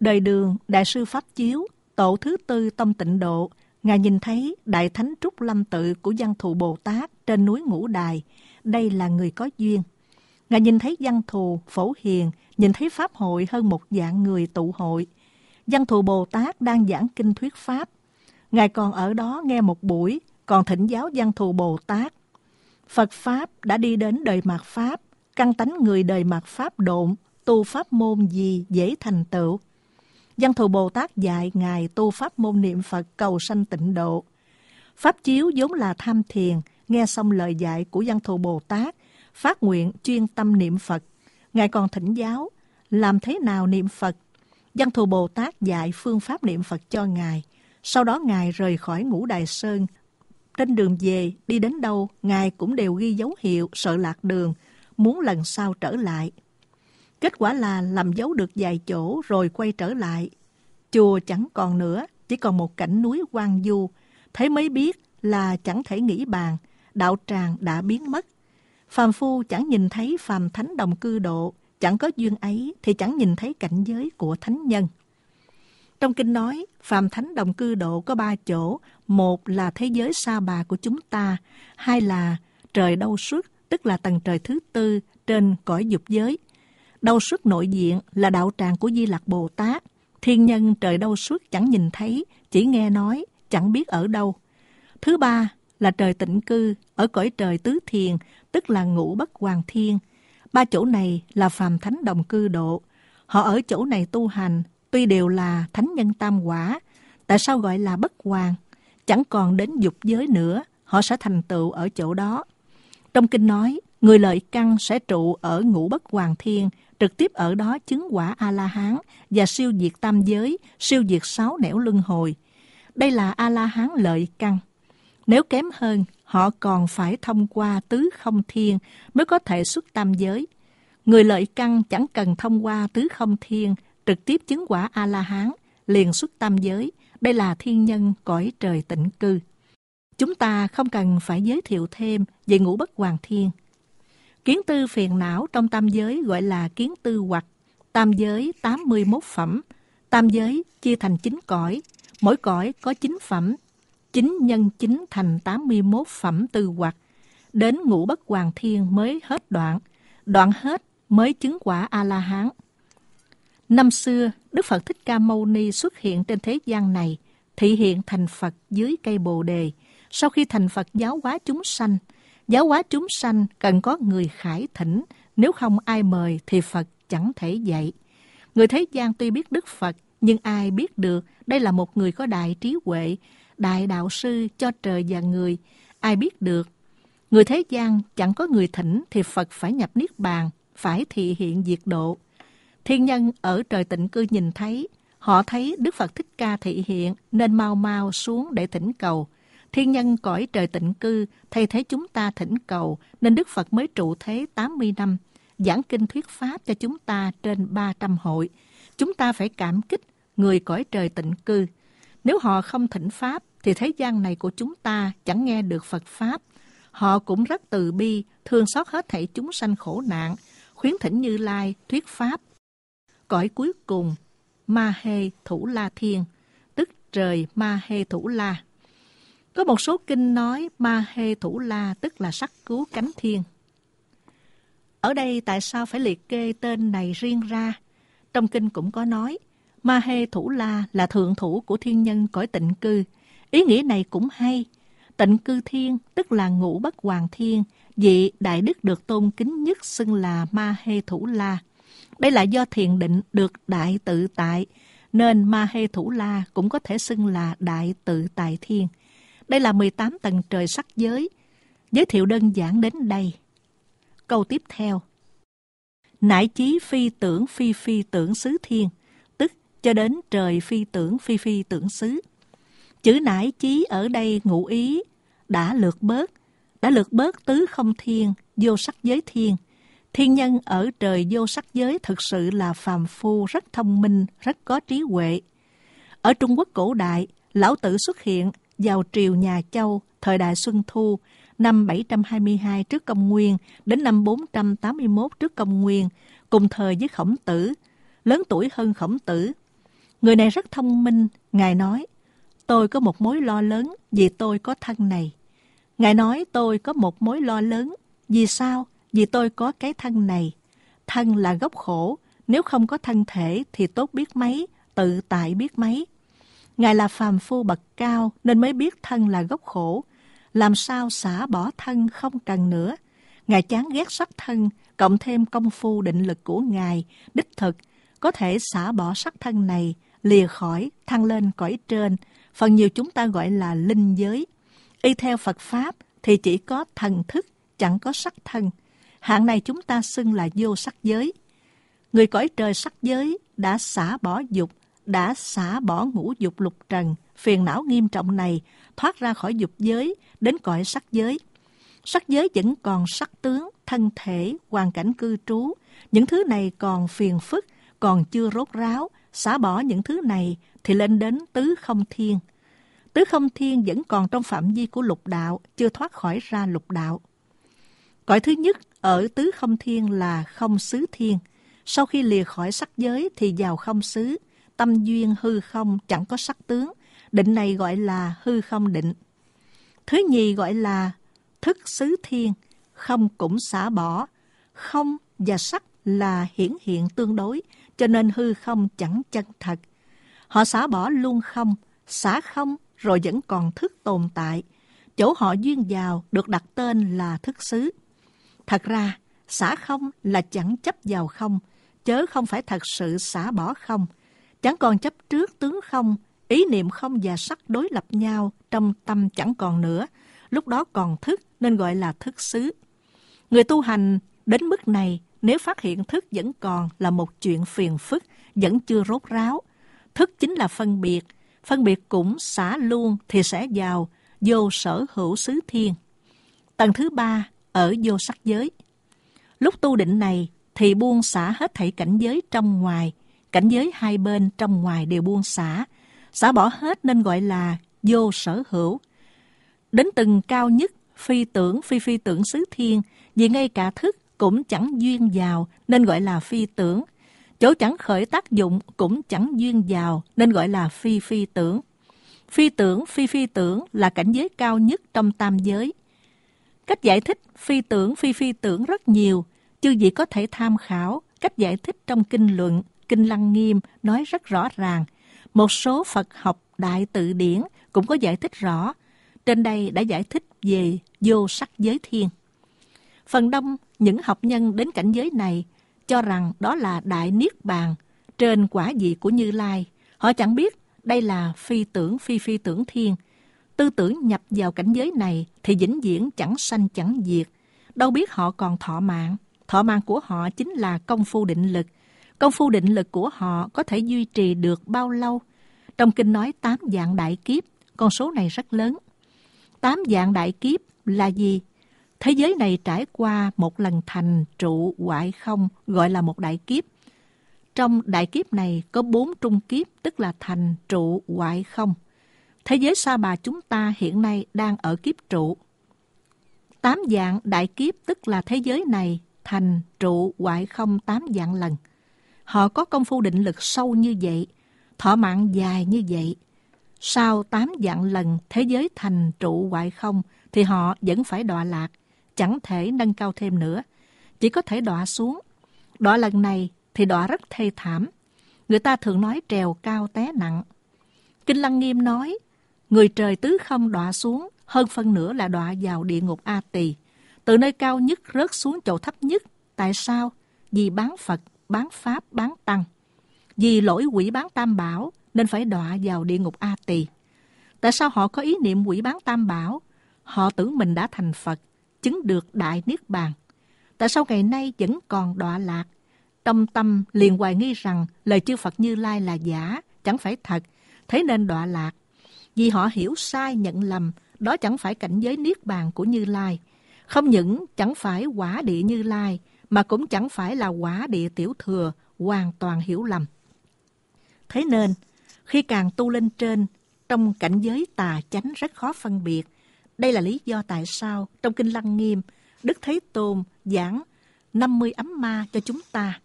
Đời đường, Đại sư Pháp Chiếu, tổ thứ tư tâm tịnh độ, Ngài nhìn thấy Đại Thánh Trúc Lâm Tự của văn thù Bồ Tát trên núi Ngũ Đài. Đây là người có duyên. Ngài nhìn thấy văn thù, phổ hiền, nhìn thấy Pháp hội hơn một dạng người tụ hội. Văn thù Bồ Tát đang giảng kinh thuyết Pháp Ngài còn ở đó nghe một buổi, còn thỉnh giáo văn thù Bồ Tát. Phật Pháp đã đi đến đời mạt Pháp, căn tánh người đời mạt Pháp độn, tu Pháp môn gì dễ thành tựu. Văn thù Bồ Tát dạy Ngài tu Pháp môn niệm Phật cầu sanh tịnh độ. Pháp chiếu vốn là tham thiền, nghe xong lời dạy của văn thù Bồ Tát, phát nguyện chuyên tâm niệm Phật. Ngài còn thỉnh giáo, làm thế nào niệm Phật? Văn thù Bồ Tát dạy phương pháp niệm Phật cho Ngài. Sau đó Ngài rời khỏi ngũ đài sơn. Trên đường về, đi đến đâu, Ngài cũng đều ghi dấu hiệu sợ lạc đường, muốn lần sau trở lại. Kết quả là làm dấu được vài chỗ rồi quay trở lại. Chùa chẳng còn nữa, chỉ còn một cảnh núi quang du. thấy mới biết là chẳng thể nghĩ bàn, đạo tràng đã biến mất. Phàm phu chẳng nhìn thấy phàm thánh đồng cư độ, chẳng có duyên ấy thì chẳng nhìn thấy cảnh giới của thánh nhân. Trong kinh nói, phàm Thánh Đồng Cư Độ có ba chỗ, một là thế giới sa bà của chúng ta, hai là trời đau suốt, tức là tầng trời thứ tư trên cõi dục giới. Đau suốt nội diện là đạo tràng của Di Lạc Bồ Tát. Thiên nhân trời đau suốt chẳng nhìn thấy, chỉ nghe nói, chẳng biết ở đâu. Thứ ba là trời tịnh cư, ở cõi trời tứ thiền, tức là ngũ bất hoàng thiên. Ba chỗ này là phàm thánh đồng cư độ. Họ ở chỗ này tu hành, Tuy đều là thánh nhân tam quả, tại sao gọi là bất hoàng? Chẳng còn đến dục giới nữa, họ sẽ thành tựu ở chỗ đó. Trong kinh nói, người lợi căn sẽ trụ ở ngũ bất hoàng thiên, trực tiếp ở đó chứng quả A-la-hán và siêu diệt tam giới, siêu diệt sáu nẻo luân hồi. Đây là A-la-hán lợi căn. Nếu kém hơn, họ còn phải thông qua tứ không thiên mới có thể xuất tam giới. Người lợi căn chẳng cần thông qua tứ không thiên trực tiếp chứng quả A-la-hán, liền xuất tam giới. Đây là thiên nhân cõi trời tịnh cư. Chúng ta không cần phải giới thiệu thêm về ngũ bất hoàng thiên. Kiến tư phiền não trong tam giới gọi là kiến tư hoặc, tam giới 81 phẩm, tam giới chia thành 9 cõi, mỗi cõi có 9 phẩm, 9 nhân 9 thành 81 phẩm tư hoặc. Đến ngũ bất hoàng thiên mới hết đoạn, đoạn hết mới chứng quả A-la-hán. Năm xưa, Đức Phật Thích Ca Mâu Ni xuất hiện trên thế gian này, thị hiện thành Phật dưới cây Bồ Đề. Sau khi thành Phật giáo hóa chúng sanh, giáo hóa chúng sanh cần có người khải thỉnh, nếu không ai mời thì Phật chẳng thể dạy. Người thế gian tuy biết Đức Phật, nhưng ai biết được đây là một người có đại trí huệ, đại đạo sư cho trời và người, ai biết được. Người thế gian chẳng có người thỉnh thì Phật phải nhập Niết Bàn, phải thị hiện diệt độ. Thiên nhân ở trời tịnh cư nhìn thấy, họ thấy Đức Phật Thích Ca thị hiện nên mau mau xuống để thỉnh cầu. Thiên nhân cõi trời tịnh cư thay thế chúng ta thỉnh cầu nên Đức Phật mới trụ thế 80 năm, giảng kinh thuyết pháp cho chúng ta trên 300 hội. Chúng ta phải cảm kích người cõi trời tịnh cư. Nếu họ không thỉnh pháp thì thế gian này của chúng ta chẳng nghe được Phật pháp. Họ cũng rất từ bi, thương xót hết thảy chúng sanh khổ nạn, khuyến thỉnh Như Lai thuyết pháp cõi cuối cùng Ma Hê Thủ La Thiên, tức trời Ma Hê Thủ La. Có một số kinh nói Ma Hê Thủ La tức là sắc cứu cánh thiên. Ở đây tại sao phải liệt kê tên này riêng ra? Trong kinh cũng có nói, Ma Hê Thủ La là thượng thủ của thiên nhân cõi tịnh cư. Ý nghĩa này cũng hay. Tịnh cư thiên tức là ngũ bất hoàng thiên, vị đại đức được tôn kính nhất xưng là Ma Hê Thủ La. Đây là do thiền định được đại tự tại, nên Ma Hê Thủ La cũng có thể xưng là đại tự tại thiên. Đây là 18 tầng trời sắc giới. Giới thiệu đơn giản đến đây. Câu tiếp theo. Nải chí phi tưởng phi phi tưởng xứ thiên, tức cho đến trời phi tưởng phi phi tưởng xứ. Chữ nải chí ở đây ngụ ý đã lượt bớt, đã lượt bớt tứ không thiên, vô sắc giới thiên – Thiên nhân ở trời vô sắc giới thực sự là phàm phu rất thông minh, rất có trí huệ. Ở Trung Quốc cổ đại, Lão Tử xuất hiện vào triều nhà Châu, thời đại Xuân Thu, năm 722 trước công nguyên đến năm 481 trước công nguyên, cùng thời với Khổng Tử, lớn tuổi hơn Khổng Tử. Người này rất thông minh, Ngài nói, tôi có một mối lo lớn vì tôi có thân này. Ngài nói tôi có một mối lo lớn, vì sao? Vì tôi có cái thân này. Thân là gốc khổ, nếu không có thân thể thì tốt biết mấy, tự tại biết mấy. Ngài là phàm phu bậc cao nên mới biết thân là gốc khổ. Làm sao xả bỏ thân không cần nữa. Ngài chán ghét sắc thân, cộng thêm công phu định lực của Ngài, đích thực, có thể xả bỏ sắc thân này, lìa khỏi, thăng lên cõi trên, phần nhiều chúng ta gọi là linh giới. Y theo Phật Pháp thì chỉ có thần thức, chẳng có sắc thân. Hạng này chúng ta xưng là vô sắc giới. Người cõi trời sắc giới đã xả bỏ dục, đã xả bỏ ngũ dục lục trần, phiền não nghiêm trọng này, thoát ra khỏi dục giới, đến cõi sắc giới. Sắc giới vẫn còn sắc tướng, thân thể, hoàn cảnh cư trú. Những thứ này còn phiền phức, còn chưa rốt ráo. Xả bỏ những thứ này thì lên đến tứ không thiên. Tứ không thiên vẫn còn trong phạm vi của lục đạo, chưa thoát khỏi ra lục đạo. Cõi thứ nhất ở tứ không thiên là không xứ thiên. Sau khi lìa khỏi sắc giới thì vào không xứ, tâm duyên hư không chẳng có sắc tướng. Định này gọi là hư không định. Thứ nhì gọi là thức xứ thiên, không cũng xả bỏ. Không và sắc là hiển hiện tương đối, cho nên hư không chẳng chân thật. Họ xả bỏ luôn không, xả không rồi vẫn còn thức tồn tại. Chỗ họ duyên vào được đặt tên là thức xứ. Thật ra, xả không là chẳng chấp vào không, chớ không phải thật sự xả bỏ không. Chẳng còn chấp trước tướng không, ý niệm không và sắc đối lập nhau trong tâm chẳng còn nữa. Lúc đó còn thức nên gọi là thức xứ. Người tu hành đến mức này nếu phát hiện thức vẫn còn là một chuyện phiền phức, vẫn chưa rốt ráo. Thức chính là phân biệt, phân biệt cũng xả luôn thì sẽ vào vô sở hữu xứ thiên. Tầng thứ ba ở vô sắc giới. Lúc tu định này thì buông xả hết thảy cảnh giới trong ngoài, cảnh giới hai bên trong ngoài đều buông xả, xả bỏ hết nên gọi là vô sở hữu. Đến từng cao nhất, phi tưởng, phi phi tưởng xứ thiên, vì ngay cả thức cũng chẳng duyên vào nên gọi là phi tưởng. Chỗ chẳng khởi tác dụng cũng chẳng duyên vào nên gọi là phi phi tưởng. Phi tưởng, phi phi tưởng là cảnh giới cao nhất trong tam giới. Cách giải thích phi tưởng phi phi tưởng rất nhiều, chư vị có thể tham khảo cách giải thích trong kinh luận, kinh lăng nghiêm nói rất rõ ràng. Một số Phật học đại tự điển cũng có giải thích rõ. Trên đây đã giải thích về vô sắc giới thiên. Phần đông những học nhân đến cảnh giới này cho rằng đó là đại niết bàn trên quả vị của Như Lai. Họ chẳng biết đây là phi tưởng phi phi tưởng thiên – Tư tưởng nhập vào cảnh giới này thì vĩnh viễn chẳng sanh chẳng diệt. Đâu biết họ còn thọ mạng. Thọ mạng của họ chính là công phu định lực. Công phu định lực của họ có thể duy trì được bao lâu? Trong kinh nói 8 dạng đại kiếp, con số này rất lớn. 8 dạng đại kiếp là gì? Thế giới này trải qua một lần thành trụ hoại không gọi là một đại kiếp. Trong đại kiếp này có bốn trung kiếp tức là thành trụ hoại không. Thế giới sa bà chúng ta hiện nay đang ở kiếp trụ. Tám dạng đại kiếp tức là thế giới này thành trụ hoại không tám dạng lần. Họ có công phu định lực sâu như vậy, thọ mạng dài như vậy. Sau tám dạng lần thế giới thành trụ hoại không thì họ vẫn phải đọa lạc, chẳng thể nâng cao thêm nữa. Chỉ có thể đọa xuống. Đọa lần này thì đọa rất thê thảm. Người ta thường nói trèo cao té nặng. Kinh Lăng Nghiêm nói người trời tứ không đọa xuống, hơn phân nửa là đọa vào địa ngục A Tỳ. Từ nơi cao nhất rớt xuống chỗ thấp nhất. Tại sao? Vì bán Phật, bán Pháp, bán Tăng. Vì lỗi quỷ bán Tam Bảo nên phải đọa vào địa ngục A Tỳ. Tại sao họ có ý niệm quỷ bán Tam Bảo? Họ tưởng mình đã thành Phật, chứng được Đại Niết Bàn. Tại sao ngày nay vẫn còn đọa lạc? Tâm tâm liền hoài nghi rằng lời chư Phật Như Lai là giả, chẳng phải thật, thế nên đọa lạc vì họ hiểu sai nhận lầm, đó chẳng phải cảnh giới niết bàn của Như Lai. Không những chẳng phải quả địa Như Lai, mà cũng chẳng phải là quả địa tiểu thừa, hoàn toàn hiểu lầm. Thế nên, khi càng tu lên trên, trong cảnh giới tà chánh rất khó phân biệt. Đây là lý do tại sao trong Kinh Lăng Nghiêm, Đức Thế Tôn giảng 50 ấm ma cho chúng ta.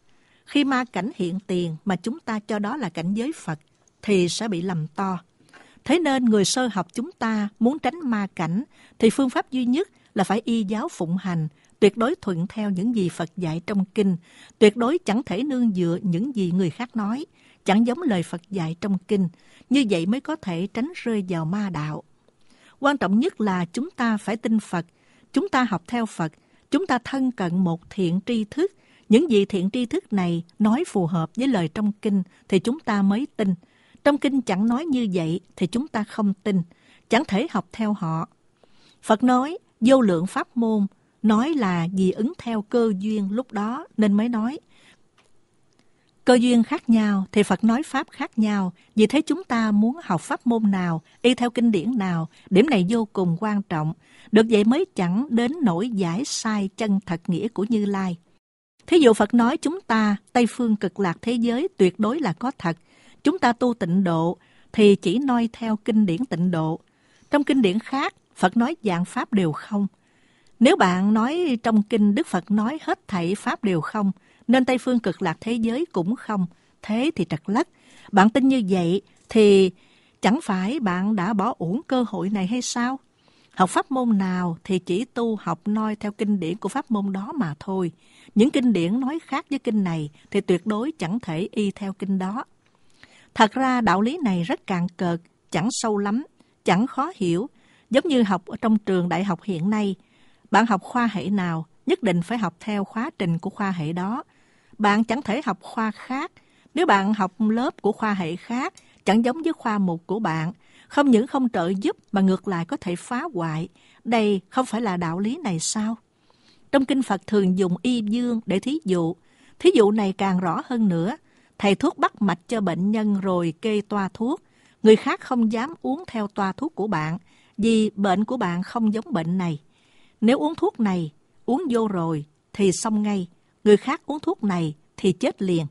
Khi ma cảnh hiện tiền mà chúng ta cho đó là cảnh giới Phật thì sẽ bị lầm to. Thế nên người sơ học chúng ta muốn tránh ma cảnh thì phương pháp duy nhất là phải y giáo phụng hành, tuyệt đối thuận theo những gì Phật dạy trong kinh, tuyệt đối chẳng thể nương dựa những gì người khác nói, chẳng giống lời Phật dạy trong kinh, như vậy mới có thể tránh rơi vào ma đạo. Quan trọng nhất là chúng ta phải tin Phật, chúng ta học theo Phật, chúng ta thân cận một thiện tri thức, những gì thiện tri thức này nói phù hợp với lời trong kinh thì chúng ta mới tin – trong kinh chẳng nói như vậy thì chúng ta không tin, chẳng thể học theo họ. Phật nói vô lượng pháp môn, nói là vì ứng theo cơ duyên lúc đó nên mới nói. Cơ duyên khác nhau thì Phật nói pháp khác nhau, vì thế chúng ta muốn học pháp môn nào, y theo kinh điển nào, điểm này vô cùng quan trọng. Được vậy mới chẳng đến nỗi giải sai chân thật nghĩa của Như Lai. Thí dụ Phật nói chúng ta, Tây phương cực lạc thế giới tuyệt đối là có thật, chúng ta tu tịnh độ thì chỉ noi theo kinh điển tịnh độ. Trong kinh điển khác, Phật nói dạng Pháp đều không. Nếu bạn nói trong kinh Đức Phật nói hết thảy Pháp đều không, nên Tây Phương cực lạc thế giới cũng không, thế thì trật lất. Bạn tin như vậy thì chẳng phải bạn đã bỏ uổng cơ hội này hay sao? Học pháp môn nào thì chỉ tu học noi theo kinh điển của pháp môn đó mà thôi. Những kinh điển nói khác với kinh này thì tuyệt đối chẳng thể y theo kinh đó. Thật ra đạo lý này rất cạn cợt, chẳng sâu lắm, chẳng khó hiểu, giống như học ở trong trường đại học hiện nay. Bạn học khoa hệ nào, nhất định phải học theo khóa trình của khoa hệ đó. Bạn chẳng thể học khoa khác. Nếu bạn học lớp của khoa hệ khác, chẳng giống với khoa mục của bạn, không những không trợ giúp mà ngược lại có thể phá hoại. Đây không phải là đạo lý này sao? Trong kinh Phật thường dùng y dương để thí dụ. Thí dụ này càng rõ hơn nữa. Thầy thuốc bắt mạch cho bệnh nhân rồi kê toa thuốc. Người khác không dám uống theo toa thuốc của bạn vì bệnh của bạn không giống bệnh này. Nếu uống thuốc này, uống vô rồi thì xong ngay. Người khác uống thuốc này thì chết liền.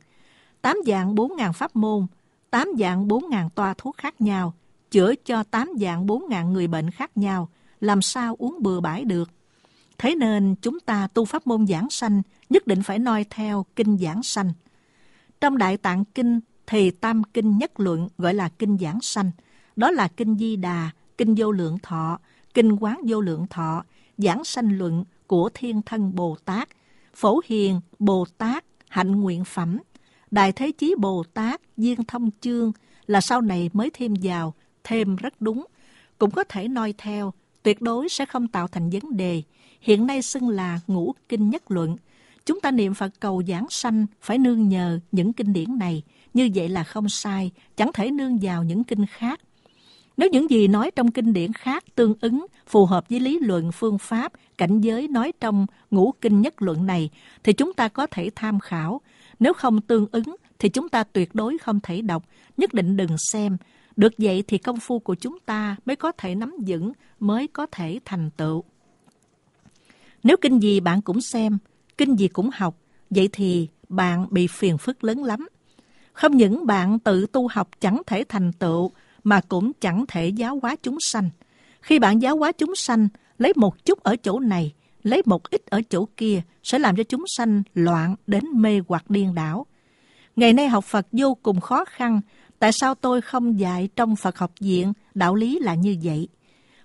Tám dạng bốn ngàn pháp môn, tám dạng bốn ngàn toa thuốc khác nhau, chữa cho tám dạng bốn ngàn người bệnh khác nhau, làm sao uống bừa bãi được. Thế nên chúng ta tu pháp môn giảng sanh nhất định phải noi theo kinh giảng sanh. Trong Đại Tạng Kinh thì Tam Kinh nhất luận gọi là Kinh Giảng Sanh. Đó là Kinh Di Đà, Kinh Vô Lượng Thọ, Kinh Quán Vô Lượng Thọ, Giảng Sanh Luận của Thiên Thân Bồ Tát, Phổ Hiền Bồ Tát, Hạnh Nguyện Phẩm, Đại Thế Chí Bồ Tát, Duyên Thông Chương là sau này mới thêm vào, thêm rất đúng. Cũng có thể noi theo, tuyệt đối sẽ không tạo thành vấn đề. Hiện nay xưng là ngũ kinh nhất luận, Chúng ta niệm Phật cầu giảng sanh phải nương nhờ những kinh điển này, như vậy là không sai, chẳng thể nương vào những kinh khác. Nếu những gì nói trong kinh điển khác tương ứng, phù hợp với lý luận, phương pháp, cảnh giới nói trong ngũ kinh nhất luận này, thì chúng ta có thể tham khảo. Nếu không tương ứng, thì chúng ta tuyệt đối không thể đọc, nhất định đừng xem. Được vậy thì công phu của chúng ta mới có thể nắm vững, mới có thể thành tựu. Nếu kinh gì bạn cũng xem, kinh gì cũng học, vậy thì bạn bị phiền phức lớn lắm. Không những bạn tự tu học chẳng thể thành tựu, mà cũng chẳng thể giáo hóa chúng sanh. Khi bạn giáo hóa chúng sanh, lấy một chút ở chỗ này, lấy một ít ở chỗ kia, sẽ làm cho chúng sanh loạn đến mê hoặc điên đảo. Ngày nay học Phật vô cùng khó khăn, tại sao tôi không dạy trong Phật học viện, đạo lý là như vậy.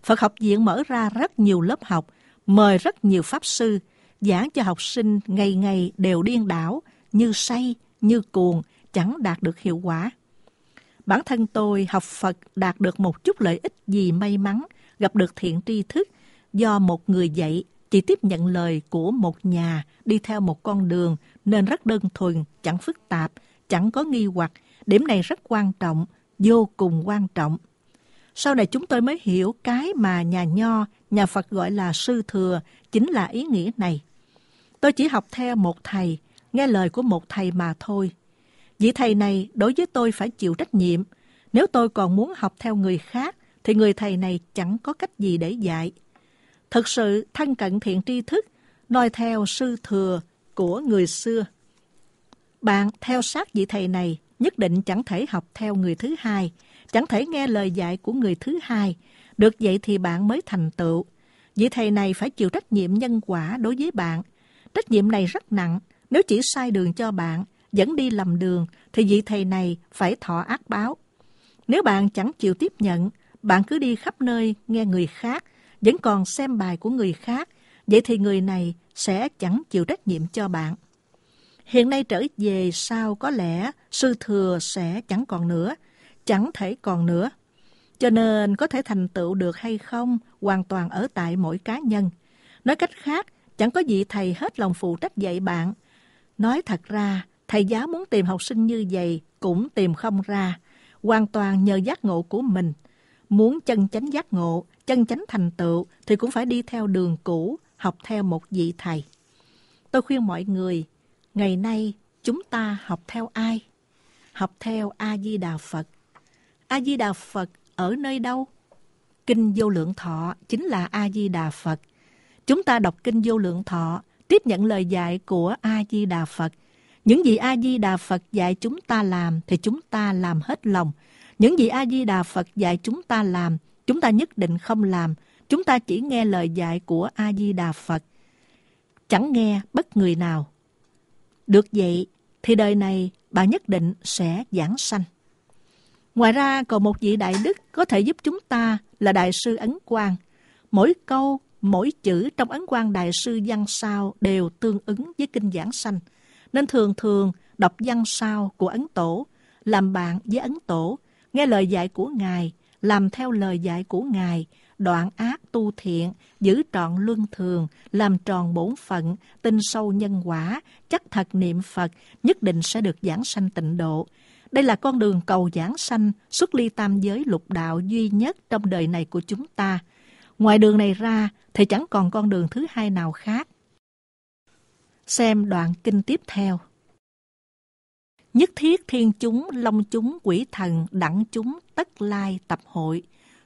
Phật học viện mở ra rất nhiều lớp học, mời rất nhiều pháp sư, giảng cho học sinh ngày ngày đều điên đảo, như say, như cuồng, chẳng đạt được hiệu quả. Bản thân tôi học Phật đạt được một chút lợi ích gì may mắn, gặp được thiện tri thức, do một người dạy chỉ tiếp nhận lời của một nhà đi theo một con đường nên rất đơn thuần, chẳng phức tạp, chẳng có nghi hoặc. Điểm này rất quan trọng, vô cùng quan trọng. Sau này chúng tôi mới hiểu cái mà nhà nho, nhà Phật gọi là sư thừa chính là ý nghĩa này. Tôi chỉ học theo một thầy, nghe lời của một thầy mà thôi. Vị thầy này đối với tôi phải chịu trách nhiệm. Nếu tôi còn muốn học theo người khác, thì người thầy này chẳng có cách gì để dạy. Thực sự thân cận thiện tri thức, noi theo sư thừa của người xưa. Bạn theo sát vị thầy này nhất định chẳng thể học theo người thứ hai, chẳng thể nghe lời dạy của người thứ hai. Được vậy thì bạn mới thành tựu. Vị thầy này phải chịu trách nhiệm nhân quả đối với bạn, Trách nhiệm này rất nặng. Nếu chỉ sai đường cho bạn, dẫn đi lầm đường, thì vị thầy này phải thọ ác báo. Nếu bạn chẳng chịu tiếp nhận, bạn cứ đi khắp nơi nghe người khác, vẫn còn xem bài của người khác, vậy thì người này sẽ chẳng chịu trách nhiệm cho bạn. Hiện nay trở về sau có lẽ sư thừa sẽ chẳng còn nữa, chẳng thể còn nữa. Cho nên có thể thành tựu được hay không hoàn toàn ở tại mỗi cá nhân. Nói cách khác, Chẳng có vị thầy hết lòng phụ trách dạy bạn. Nói thật ra, thầy giáo muốn tìm học sinh như vậy cũng tìm không ra, hoàn toàn nhờ giác ngộ của mình. Muốn chân chánh giác ngộ, chân chánh thành tựu thì cũng phải đi theo đường cũ, học theo một vị thầy. Tôi khuyên mọi người, ngày nay chúng ta học theo ai? Học theo A-di-đà Phật. A-di-đà Phật ở nơi đâu? Kinh Vô Lượng Thọ chính là A-di-đà Phật chúng ta đọc kinh vô lượng thọ, tiếp nhận lời dạy của A-di-đà Phật. Những gì A-di-đà Phật dạy chúng ta làm thì chúng ta làm hết lòng. Những gì A-di-đà Phật dạy chúng ta làm, chúng ta nhất định không làm. Chúng ta chỉ nghe lời dạy của A-di-đà Phật. Chẳng nghe bất người nào. Được vậy thì đời này bà nhất định sẽ giảng sanh. Ngoài ra còn một vị đại đức có thể giúp chúng ta là Đại sư Ấn Quang. Mỗi câu mỗi chữ trong Ấn quan Đại sư văn sao đều tương ứng với kinh giảng sanh, nên thường thường đọc văn sao của Ấn Tổ, làm bạn với Ấn Tổ, nghe lời dạy của Ngài, làm theo lời dạy của Ngài, đoạn ác tu thiện, giữ trọn luân thường, làm tròn bổn phận, tin sâu nhân quả, chắc thật niệm Phật, nhất định sẽ được giảng sanh tịnh độ. Đây là con đường cầu giảng sanh, xuất ly tam giới lục đạo duy nhất trong đời này của chúng ta – Ngoài đường này ra thì chẳng còn con đường thứ hai nào khác. Xem đoạn kinh tiếp theo. Nhất thiết thiên chúng, long chúng, quỷ thần, đẳng chúng, tất lai, tập hội.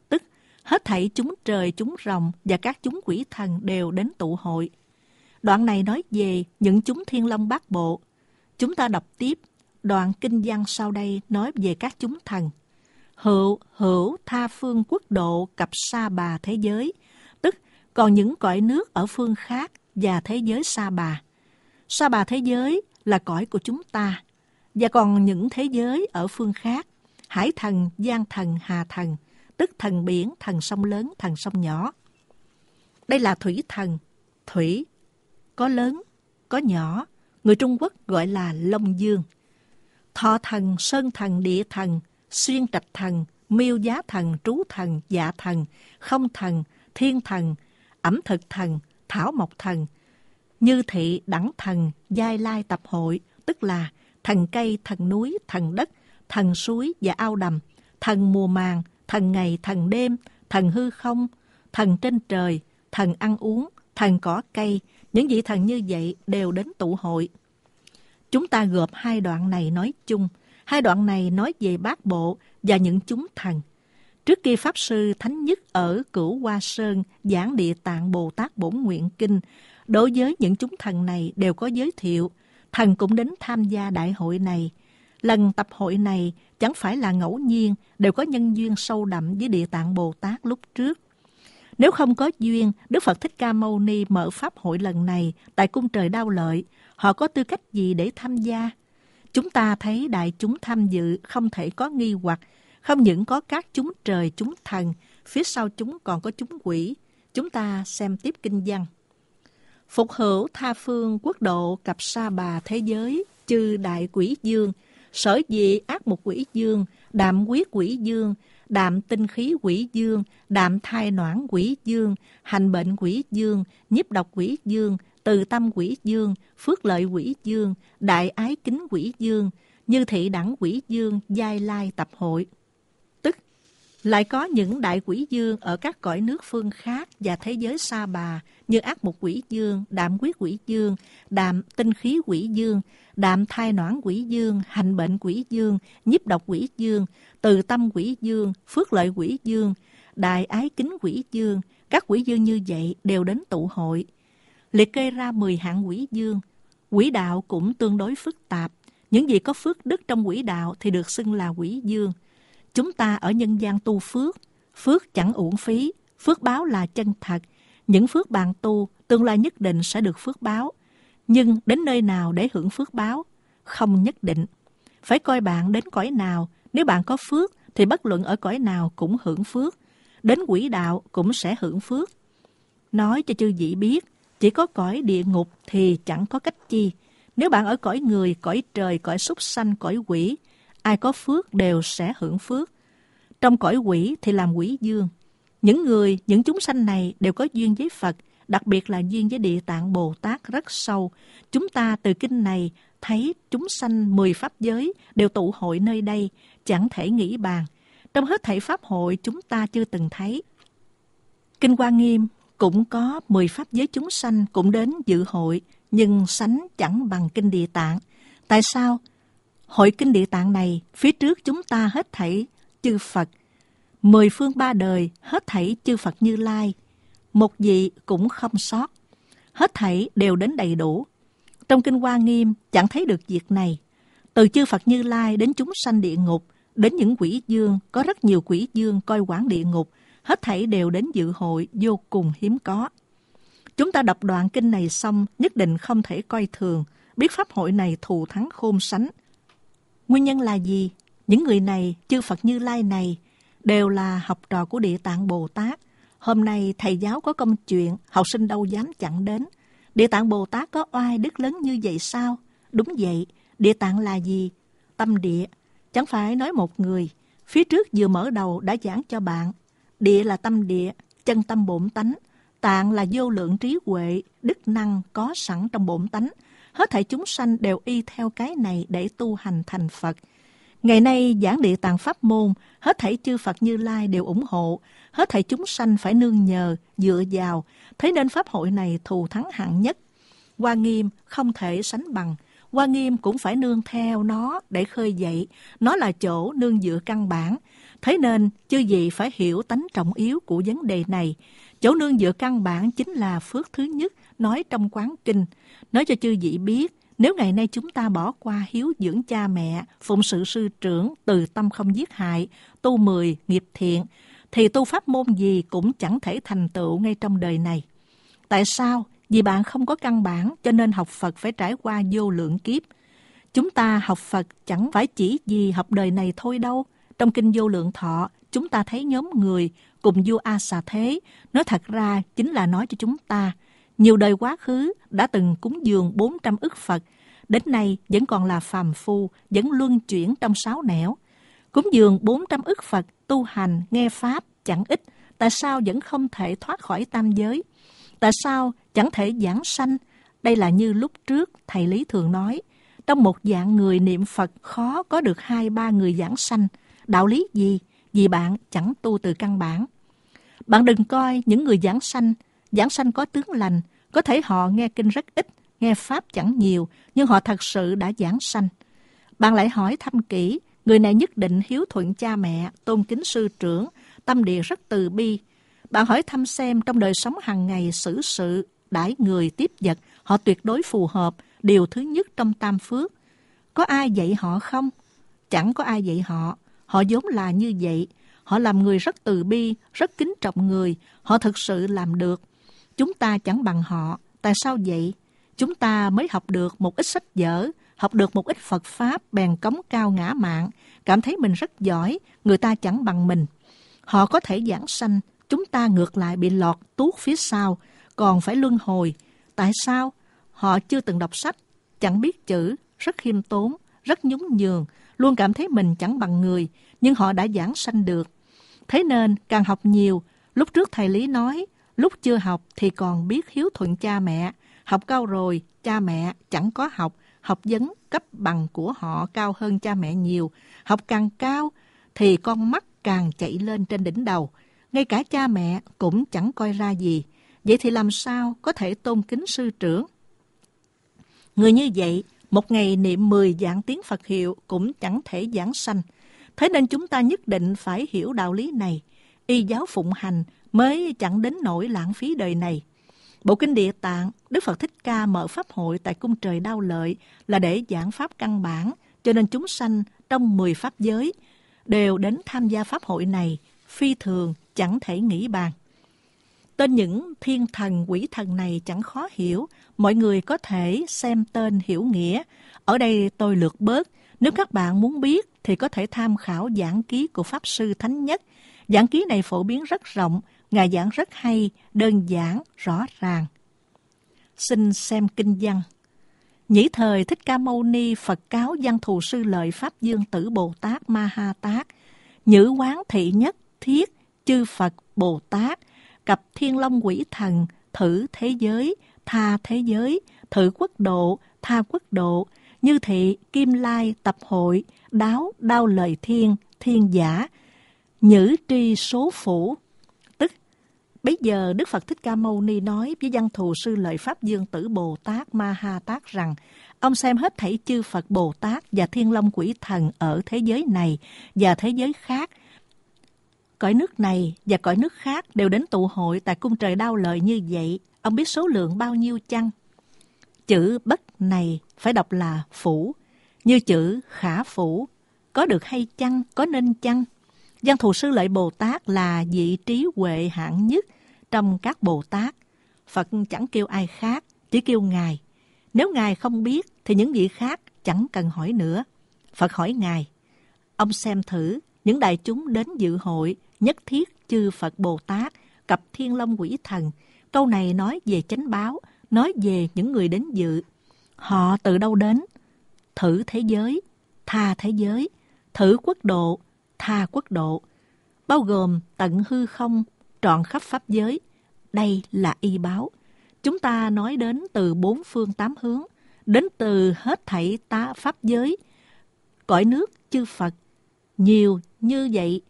Tức hết thảy chúng trời, chúng rồng và các chúng quỷ thần đều đến tụ hội. Đoạn này nói về những chúng thiên long bát bộ. Chúng ta đọc tiếp, đoạn kinh văn sau đây nói về các chúng thần hữu hữu tha phương quốc độ cặp sa bà thế giới, tức còn những cõi nước ở phương khác và thế giới sa bà. Sa bà thế giới là cõi của chúng ta, và còn những thế giới ở phương khác, hải thần, giang thần, hà thần, tức thần biển, thần sông lớn, thần sông nhỏ. Đây là thủy thần, thủy, có lớn, có nhỏ, người Trung Quốc gọi là Long Dương. Thọ thần, sơn thần, địa thần, xuyên trạch thần, miêu giá thần, trú thần, dạ thần, không thần, thiên thần, ẩm thực thần, thảo mộc thần, như thị đẳng thần, giai lai tập hội, tức là thần cây, thần núi, thần đất, thần suối và ao đầm, thần mùa màng, thần ngày, thần đêm, thần hư không, thần trên trời, thần ăn uống, thần cỏ cây, những vị thần như vậy đều đến tụ hội. Chúng ta gộp hai đoạn này nói chung – Hai đoạn này nói về bác bộ và những chúng thần. Trước khi Pháp Sư Thánh Nhất ở Cửu Hoa Sơn giảng địa tạng Bồ Tát Bổn Nguyện Kinh, đối với những chúng thần này đều có giới thiệu. Thần cũng đến tham gia đại hội này. Lần tập hội này chẳng phải là ngẫu nhiên, đều có nhân duyên sâu đậm với địa tạng Bồ Tát lúc trước. Nếu không có duyên, Đức Phật Thích Ca Mâu Ni mở Pháp hội lần này tại cung trời đau Lợi, họ có tư cách gì để tham gia? Chúng ta thấy đại chúng tham dự không thể có nghi hoặc, không những có các chúng trời chúng thần, phía sau chúng còn có chúng quỷ. Chúng ta xem tiếp kinh văn. Phục hữu tha phương quốc độ cặp sa bà thế giới, chư đại quỷ dương, sở dị ác một quỷ dương, đạm quyết quỷ dương, đạm tinh khí quỷ dương, đạm thai noãn quỷ dương, hành bệnh quỷ dương, nhiếp độc quỷ dương, từ tâm quỷ dương, phước lợi quỷ dương, đại ái kính quỷ dương, như thị đẳng quỷ dương, giai lai tập hội. Tức, lại có những đại quỷ dương ở các cõi nước phương khác và thế giới xa bà như ác mục quỷ dương, đạm quyết quỷ dương, đạm tinh khí quỷ dương, đạm thai noãn quỷ dương, hành bệnh quỷ dương, nhiếp độc quỷ dương, từ tâm quỷ dương, phước lợi quỷ dương, đại ái kính quỷ dương, các quỷ dương như vậy đều đến tụ hội, liệt kê ra 10 hạng quỷ dương. Quỷ đạo cũng tương đối phức tạp. Những gì có phước đức trong quỷ đạo thì được xưng là quỷ dương. Chúng ta ở nhân gian tu phước, phước chẳng uổng phí, phước báo là chân thật. Những phước bàn tu tương lai nhất định sẽ được phước báo. Nhưng đến nơi nào để hưởng phước báo? Không nhất định. Phải coi bạn đến cõi nào, nếu bạn có phước thì bất luận ở cõi nào cũng hưởng phước. Đến quỷ đạo cũng sẽ hưởng phước. Nói cho chư vị biết, chỉ có cõi địa ngục thì chẳng có cách chi. Nếu bạn ở cõi người, cõi trời, cõi súc sanh, cõi quỷ, ai có phước đều sẽ hưởng phước. Trong cõi quỷ thì làm quỷ dương. Những người, những chúng sanh này đều có duyên với Phật, đặc biệt là duyên với địa tạng Bồ Tát rất sâu. Chúng ta từ kinh này thấy chúng sanh mười pháp giới đều tụ hội nơi đây, chẳng thể nghĩ bàn. Trong hết thảy pháp hội chúng ta chưa từng thấy. Kinh quan Nghiêm cũng có mười pháp giới chúng sanh cũng đến dự hội, nhưng sánh chẳng bằng kinh địa tạng. Tại sao? Hội kinh địa tạng này, phía trước chúng ta hết thảy chư Phật. Mười phương ba đời, hết thảy chư Phật như Lai. Một vị cũng không sót. Hết thảy đều đến đầy đủ. Trong Kinh Hoa Nghiêm chẳng thấy được việc này. Từ chư Phật Như Lai đến chúng sanh địa ngục, đến những quỷ dương, có rất nhiều quỷ dương coi quản địa ngục – hết thảy đều đến dự hội vô cùng hiếm có. Chúng ta đọc đoạn kinh này xong, nhất định không thể coi thường, biết pháp hội này thù thắng khôn sánh. Nguyên nhân là gì? Những người này, chư Phật Như Lai này, đều là học trò của Địa Tạng Bồ Tát. Hôm nay thầy giáo có công chuyện, học sinh đâu dám chặn đến. Địa Tạng Bồ Tát có oai đức lớn như vậy sao? Đúng vậy, Địa Tạng là gì? Tâm địa, chẳng phải nói một người. Phía trước vừa mở đầu đã giảng cho bạn Địa là tâm địa, chân tâm bổn tánh, tạng là vô lượng trí huệ, đức năng có sẵn trong bổn tánh. Hết thảy chúng sanh đều y theo cái này để tu hành thành Phật. Ngày nay giảng địa tạng pháp môn, hết thảy chư Phật Như Lai đều ủng hộ, hết thảy chúng sanh phải nương nhờ, dựa vào, thế nên pháp hội này thù thắng hạng nhất. Hoa nghiêm không thể sánh bằng, Hoa nghiêm cũng phải nương theo nó để khơi dậy, nó là chỗ nương dựa căn bản, Thế nên, chư vị phải hiểu tánh trọng yếu của vấn đề này. Chỗ nương dựa căn bản chính là phước thứ nhất nói trong quán kinh, nói cho chư vị biết nếu ngày nay chúng ta bỏ qua hiếu dưỡng cha mẹ, phụng sự sư trưởng, từ tâm không giết hại, tu mười, nghiệp thiện, thì tu pháp môn gì cũng chẳng thể thành tựu ngay trong đời này. Tại sao? Vì bạn không có căn bản cho nên học Phật phải trải qua vô lượng kiếp. Chúng ta học Phật chẳng phải chỉ vì học đời này thôi đâu, trong Kinh Vô Lượng Thọ, chúng ta thấy nhóm người cùng vua A Xà Thế, nói thật ra chính là nói cho chúng ta, nhiều đời quá khứ đã từng cúng dường 400 ức Phật, đến nay vẫn còn là phàm phu, vẫn luân chuyển trong sáu nẻo. Cúng dường 400 ức Phật, tu hành, nghe Pháp chẳng ít, tại sao vẫn không thể thoát khỏi tam giới? Tại sao chẳng thể giảng sanh? Đây là như lúc trước thầy Lý thường nói, trong một dạng người niệm Phật khó có được hai ba người giảng sanh – đạo lý gì vì bạn chẳng tu từ căn bản. Bạn đừng coi những người giảng sanh, giảng sanh có tướng lành, có thể họ nghe kinh rất ít, nghe Pháp chẳng nhiều, nhưng họ thật sự đã giảng sanh. Bạn lại hỏi thăm kỹ, người này nhất định hiếu thuận cha mẹ, tôn kính sư trưởng, tâm địa rất từ bi. Bạn hỏi thăm xem trong đời sống hàng ngày xử sự, đãi người tiếp vật, họ tuyệt đối phù hợp, điều thứ nhất trong tam phước. Có ai dạy họ không? Chẳng có ai dạy họ. Họ vốn là như vậy. Họ làm người rất từ bi, rất kính trọng người. Họ thực sự làm được. Chúng ta chẳng bằng họ. Tại sao vậy? Chúng ta mới học được một ít sách vở, học được một ít Phật Pháp, bèn cống cao ngã mạng, cảm thấy mình rất giỏi, người ta chẳng bằng mình. Họ có thể giảng sanh, chúng ta ngược lại bị lọt tuốt phía sau, còn phải luân hồi. Tại sao? Họ chưa từng đọc sách, chẳng biết chữ, rất khiêm tốn, rất nhún nhường, luôn cảm thấy mình chẳng bằng người, nhưng họ đã giảng sanh được. Thế nên, càng học nhiều, lúc trước thầy Lý nói, lúc chưa học thì còn biết hiếu thuận cha mẹ, học cao rồi, cha mẹ chẳng có học, học vấn cấp bằng của họ cao hơn cha mẹ nhiều, học càng cao thì con mắt càng chạy lên trên đỉnh đầu, ngay cả cha mẹ cũng chẳng coi ra gì. Vậy thì làm sao có thể tôn kính sư trưởng? Người như vậy một ngày niệm 10 dạng tiếng Phật hiệu cũng chẳng thể giảng sanh. Thế nên chúng ta nhất định phải hiểu đạo lý này. Y giáo phụng hành mới chẳng đến nỗi lãng phí đời này. Bộ Kinh Địa Tạng, Đức Phật Thích Ca mở Pháp hội tại cung trời Đao Lợi là để giảng Pháp căn bản, cho nên chúng sanh trong 10 Pháp giới đều đến tham gia Pháp hội này, phi thường chẳng thể nghĩ bàn. Tên những thiên thần quỷ thần này chẳng khó hiểu, mọi người có thể xem tên hiểu nghĩa. Ở đây tôi lược bớt, nếu các bạn muốn biết thì có thể tham khảo giảng ký của Pháp Sư Thánh Nhất. Giảng ký này phổ biến rất rộng, ngài giảng rất hay, đơn giản, rõ ràng. Xin xem kinh văn. Nhĩ thời Thích Ca Mâu Ni Phật cáo văn thù sư lợi Pháp Dương Tử Bồ Tát Ma Ha Tát, nhữ quán thị nhất thiết chư Phật Bồ Tát – cặp thiên long quỷ thần, thử thế giới, tha thế giới, thử quốc độ, tha quốc độ, như thị, kim lai, tập hội, đáo, đao lời thiên, thiên giả, nhữ tri số phủ. Tức, bây giờ Đức Phật Thích Ca Mâu Ni nói với văn thù sư lợi Pháp Dương Tử Bồ Tát Ma Ha Tát rằng, ông xem hết thảy chư Phật Bồ Tát và Thiên Long Quỷ Thần ở thế giới này và thế giới khác – Cõi nước này và cõi nước khác đều đến tụ hội tại cung trời đau lợi như vậy. Ông biết số lượng bao nhiêu chăng? Chữ bất này phải đọc là phủ, như chữ khả phủ. Có được hay chăng, có nên chăng? Văn thù sư lợi Bồ Tát là vị trí huệ hạng nhất trong các Bồ Tát. Phật chẳng kêu ai khác, chỉ kêu Ngài. Nếu Ngài không biết thì những vị khác chẳng cần hỏi nữa. Phật hỏi Ngài, ông xem thử những đại chúng đến dự hội nhất thiết chư Phật Bồ Tát, cặp Thiên Long Quỷ Thần. Câu này nói về chánh báo, nói về những người đến dự. Họ từ đâu đến? Thử thế giới, tha thế giới, thử quốc độ, tha quốc độ, bao gồm tận hư không, trọn khắp pháp giới. Đây là y báo. Chúng ta nói đến từ bốn phương tám hướng, đến từ hết thảy ta pháp giới, cõi nước chư Phật. Nhiều như vậy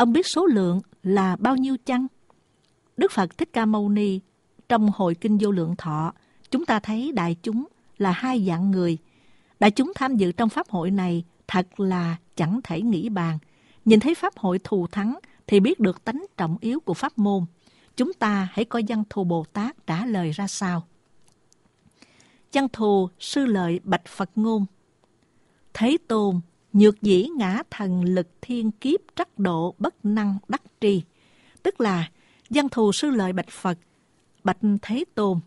Ông biết số lượng là bao nhiêu chăng? Đức Phật Thích Ca Mâu Ni trong hội kinh vô lượng thọ, chúng ta thấy đại chúng là hai dạng người. Đại chúng tham dự trong pháp hội này thật là chẳng thể nghĩ bàn. Nhìn thấy pháp hội thù thắng thì biết được tánh trọng yếu của pháp môn. Chúng ta hãy coi văn thù Bồ Tát trả lời ra sao. Văn thù sư lợi bạch Phật ngôn. Thế tôn, Nhược dĩ ngã thần lực thiên kiếp trắc độ bất năng đắc tri. Tức là dân thù sư lợi bạch Phật, bạch Thế Tôn.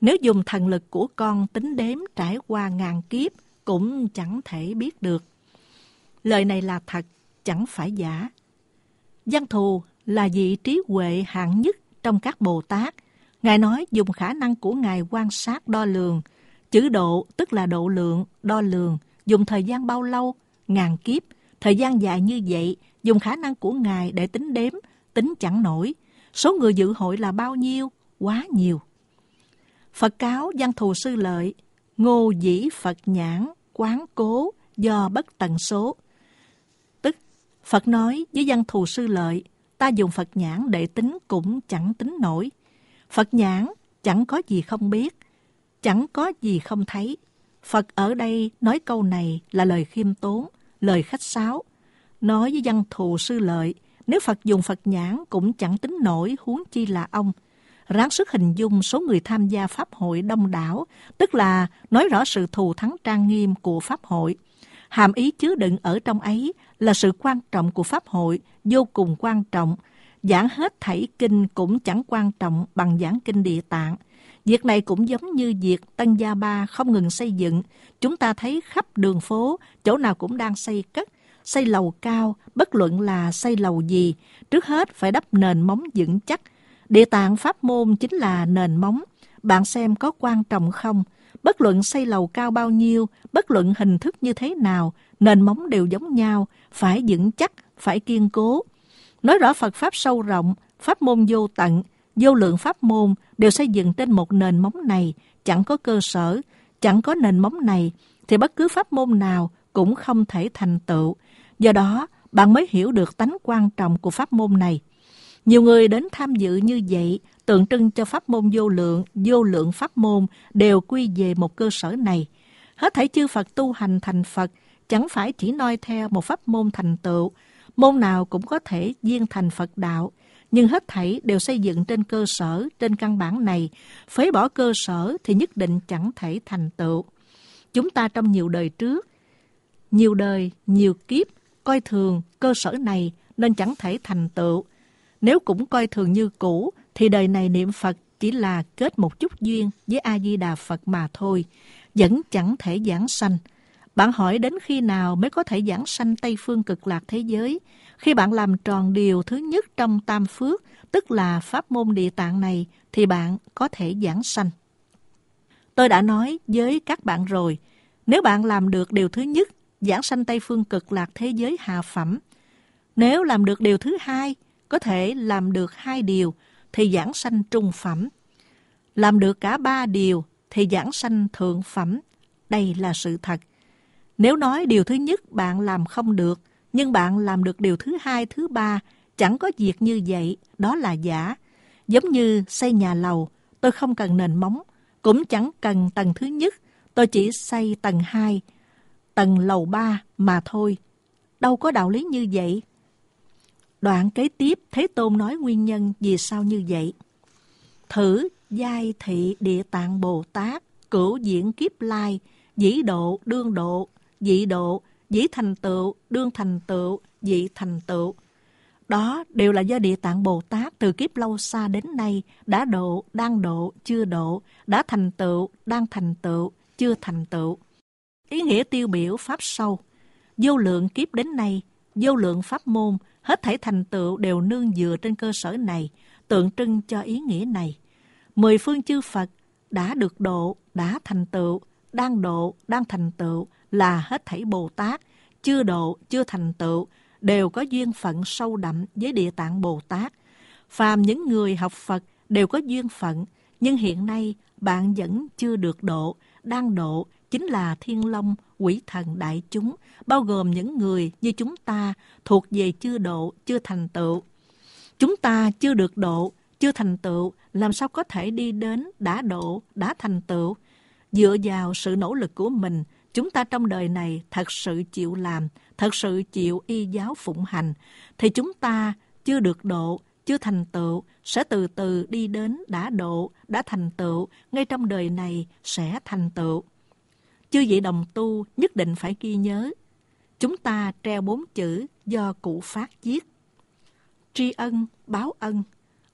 Nếu dùng thần lực của con tính đếm trải qua ngàn kiếp cũng chẳng thể biết được. Lời này là thật, chẳng phải giả. dân thù là vị trí huệ hạng nhất trong các Bồ Tát. Ngài nói dùng khả năng của Ngài quan sát đo lường. Chữ độ tức là độ lượng, đo lường. Dùng thời gian bao lâu ngàn kiếp, thời gian dài như vậy, dùng khả năng của Ngài để tính đếm, tính chẳng nổi. Số người dự hội là bao nhiêu? Quá nhiều. Phật cáo văn thù sư lợi, ngô dĩ Phật nhãn, quán cố, do bất tận số. Tức, Phật nói với văn thù sư lợi, ta dùng Phật nhãn để tính cũng chẳng tính nổi. Phật nhãn chẳng có gì không biết, chẳng có gì không thấy. Phật ở đây nói câu này là lời khiêm tốn, lời khách sáo, nói với văn thù sư lợi, nếu Phật dùng Phật nhãn cũng chẳng tính nổi huống chi là ông. Ráng sức hình dung số người tham gia Pháp hội đông đảo, tức là nói rõ sự thù thắng trang nghiêm của Pháp hội. Hàm ý chứa đựng ở trong ấy là sự quan trọng của Pháp hội, vô cùng quan trọng. Giảng hết thảy kinh cũng chẳng quan trọng bằng giảng kinh địa tạng, Việc này cũng giống như việc Tân Gia Ba không ngừng xây dựng. Chúng ta thấy khắp đường phố, chỗ nào cũng đang xây cất, xây lầu cao, bất luận là xây lầu gì. Trước hết phải đắp nền móng vững chắc. Địa tạng pháp môn chính là nền móng. Bạn xem có quan trọng không? Bất luận xây lầu cao bao nhiêu, bất luận hình thức như thế nào, nền móng đều giống nhau, phải vững chắc, phải kiên cố. Nói rõ Phật Pháp sâu rộng, pháp môn vô tận – vô lượng pháp môn đều xây dựng trên một nền móng này, chẳng có cơ sở, chẳng có nền móng này, thì bất cứ pháp môn nào cũng không thể thành tựu. Do đó, bạn mới hiểu được tánh quan trọng của pháp môn này. Nhiều người đến tham dự như vậy, tượng trưng cho pháp môn vô lượng, vô lượng pháp môn đều quy về một cơ sở này. Hết thảy chư Phật tu hành thành Phật, chẳng phải chỉ noi theo một pháp môn thành tựu, môn nào cũng có thể viên thành Phật đạo – nhưng hết thảy đều xây dựng trên cơ sở, trên căn bản này. Phế bỏ cơ sở thì nhất định chẳng thể thành tựu. Chúng ta trong nhiều đời trước, nhiều đời, nhiều kiếp, coi thường cơ sở này nên chẳng thể thành tựu. Nếu cũng coi thường như cũ, thì đời này niệm Phật chỉ là kết một chút duyên với A-di-đà Phật mà thôi, vẫn chẳng thể giảng sanh. Bạn hỏi đến khi nào mới có thể giảng sanh Tây Phương cực lạc thế giới? Khi bạn làm tròn điều thứ nhất trong tam phước, tức là pháp môn địa tạng này, thì bạn có thể giảng sanh. Tôi đã nói với các bạn rồi, nếu bạn làm được điều thứ nhất, giảng sanh Tây Phương cực lạc thế giới hạ phẩm. Nếu làm được điều thứ hai, có thể làm được hai điều, thì giảng sanh trung phẩm. Làm được cả ba điều, thì giảng sanh thượng phẩm. Đây là sự thật. Nếu nói điều thứ nhất bạn làm không được, nhưng bạn làm được điều thứ hai, thứ ba, chẳng có việc như vậy, đó là giả. Giống như xây nhà lầu, tôi không cần nền móng, cũng chẳng cần tầng thứ nhất, tôi chỉ xây tầng hai tầng lầu ba mà thôi. Đâu có đạo lý như vậy. Đoạn kế tiếp, Thế Tôn nói nguyên nhân vì sao như vậy. Thử giai thị địa tạng Bồ Tát, cửu diễn kiếp lai, dĩ độ, đương độ, dị độ, dĩ thành tựu, đương thành tựu, dị thành tựu. Đó đều là do Địa Tạng Bồ Tát từ kiếp lâu xa đến nay đã độ, đang độ, chưa độ, đã thành tựu, đang thành tựu, chưa thành tựu. Ý nghĩa tiêu biểu Pháp sâu, vô lượng kiếp đến nay, vô lượng pháp môn, hết thảy thành tựu đều nương dựa trên cơ sở này, tượng trưng cho ý nghĩa này. Mười phương chư Phật đã được độ, đã thành tựu, đang độ, đang thành tựu là hết thảy Bồ Tát, chưa độ, chưa thành tựu, đều có duyên phận sâu đậm với địa tạng Bồ Tát. Phàm những người học Phật đều có duyên phận, nhưng hiện nay bạn vẫn chưa được độ, đang độ chính là thiên long, quỷ thần đại chúng, bao gồm những người như chúng ta thuộc về chưa độ, chưa thành tựu. Chúng ta chưa được độ, chưa thành tựu, làm sao có thể đi đến đã độ, đã thành tựu? Dựa vào sự nỗ lực của mình, chúng ta trong đời này thật sự chịu làm, thật sự chịu y giáo phụng hành, thì chúng ta chưa được độ, chưa thành tựu, sẽ từ từ đi đến đã độ, đã thành tựu, ngay trong đời này sẽ thành tựu. chưa vị đồng tu nhất định phải ghi nhớ. Chúng ta treo bốn chữ do cụ phát viết. Tri ân, báo ân,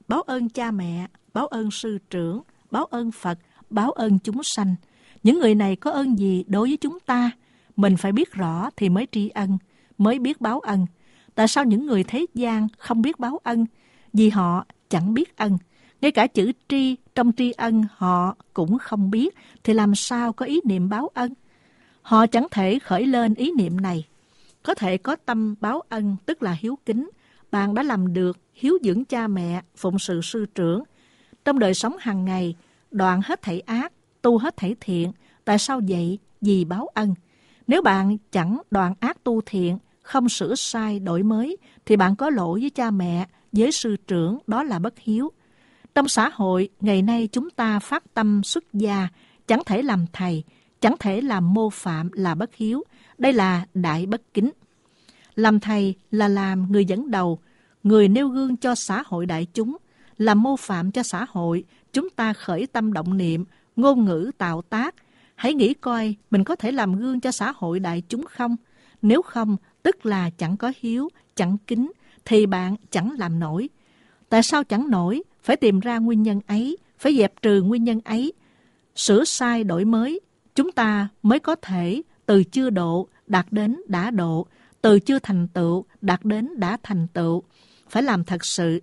báo ơn cha mẹ, báo ơn sư trưởng, báo ơn Phật, báo ơn chúng sanh – những người này có ơn gì đối với chúng ta? Mình phải biết rõ thì mới tri ân, mới biết báo ân. Tại sao những người thế gian không biết báo ân? Vì họ chẳng biết ân. Ngay cả chữ tri trong tri ân họ cũng không biết thì làm sao có ý niệm báo ân? Họ chẳng thể khởi lên ý niệm này. Có thể có tâm báo ân tức là hiếu kính. Bạn đã làm được hiếu dưỡng cha mẹ, phụng sự sư trưởng. Trong đời sống hàng ngày, đoạn hết thảy ác, tu hết thể thiện. Tại sao vậy? Vì báo ân. Nếu bạn chẳng đoạn ác tu thiện, không sửa sai đổi mới, thì bạn có lỗi với cha mẹ, với sư trưởng, đó là bất hiếu. Trong xã hội, ngày nay chúng ta phát tâm xuất gia, chẳng thể làm thầy, chẳng thể làm mô phạm là bất hiếu. Đây là đại bất kính. Làm thầy là làm người dẫn đầu, người nêu gương cho xã hội đại chúng, làm mô phạm cho xã hội, chúng ta khởi tâm động niệm, ngôn ngữ tạo tác. Hãy nghĩ coi mình có thể làm gương cho xã hội đại chúng không? Nếu không, tức là chẳng có hiếu, chẳng kính, thì bạn chẳng làm nổi. Tại sao chẳng nổi? Phải tìm ra nguyên nhân ấy, phải dẹp trừ nguyên nhân ấy. Sửa sai đổi mới, chúng ta mới có thể từ chưa độ đạt đến đã độ, từ chưa thành tựu đạt đến đã thành tựu. Phải làm thật sự.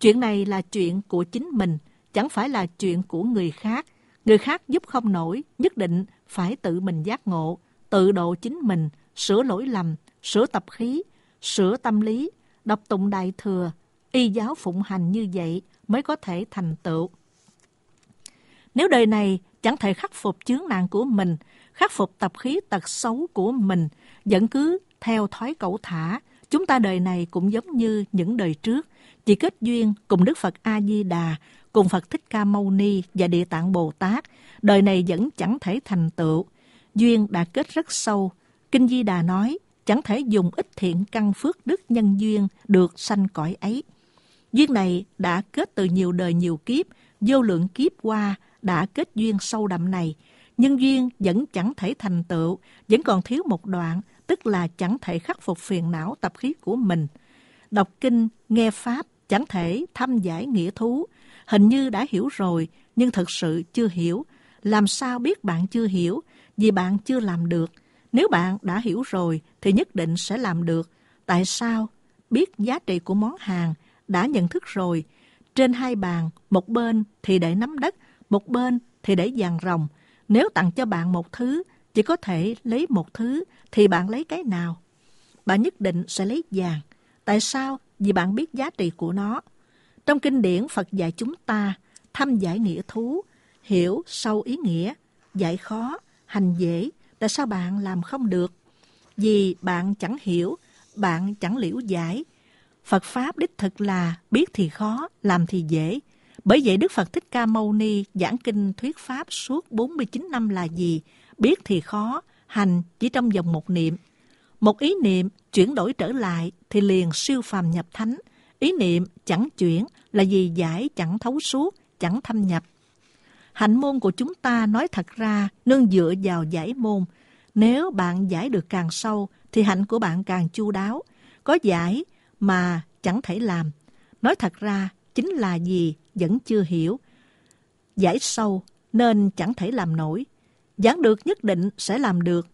Chuyện này là chuyện của chính mình, chẳng phải là chuyện của người khác. Người khác giúp không nổi, nhất định phải tự mình giác ngộ, tự độ chính mình, sửa lỗi lầm, sửa tập khí, sửa tâm lý, đọc tụng đại thừa, y giáo phụng hành như vậy mới có thể thành tựu. Nếu đời này chẳng thể khắc phục chướng nạn của mình, khắc phục tập khí tật xấu của mình, vẫn cứ theo thói cẩu thả, chúng ta đời này cũng giống như những đời trước, chỉ kết duyên cùng Đức Phật A Di Đà, cùng Phật Thích Ca Mâu Ni và Địa Tạng Bồ Tát, đời này vẫn chẳng thể thành tựu. Duyên đã kết rất sâu. Kinh Di Đà nói, chẳng thể dùng ít thiện căn phước đức nhân duyên được sanh cõi ấy. Duyên này đã kết từ nhiều đời nhiều kiếp, vô lượng kiếp qua đã kết duyên sâu đậm này. Nhân duyên vẫn chẳng thể thành tựu, vẫn còn thiếu một đoạn, tức là chẳng thể khắc phục phiền não tập khí của mình. Đọc kinh, nghe Pháp, chẳng thể thăm giải nghĩa thú, hình như đã hiểu rồi nhưng thật sự chưa hiểu làm sao biết bạn chưa hiểu vì bạn chưa làm được nếu bạn đã hiểu rồi thì nhất định sẽ làm được tại sao biết giá trị của món hàng đã nhận thức rồi trên hai bàn một bên thì để nắm đất một bên thì để vàng rồng nếu tặng cho bạn một thứ chỉ có thể lấy một thứ thì bạn lấy cái nào bạn nhất định sẽ lấy vàng tại sao vì bạn biết giá trị của nó trong kinh điển Phật dạy chúng ta thăm giải nghĩa thú, hiểu sâu ý nghĩa, giải khó, hành dễ, tại sao bạn làm không được? Vì bạn chẳng hiểu, bạn chẳng liễu giải. Phật Pháp đích thực là biết thì khó, làm thì dễ. Bởi vậy Đức Phật Thích Ca Mâu Ni giảng kinh thuyết Pháp suốt 49 năm là gì? Biết thì khó, hành chỉ trong vòng một niệm. Một ý niệm chuyển đổi trở lại thì liền siêu phàm nhập thánh – ý niệm chẳng chuyển là gì giải chẳng thấu suốt, chẳng thâm nhập. Hạnh môn của chúng ta nói thật ra nương dựa vào giải môn. Nếu bạn giải được càng sâu thì hạnh của bạn càng chu đáo. Có giải mà chẳng thể làm. Nói thật ra chính là gì vẫn chưa hiểu. Giải sâu nên chẳng thể làm nổi. Giảng được nhất định sẽ làm được.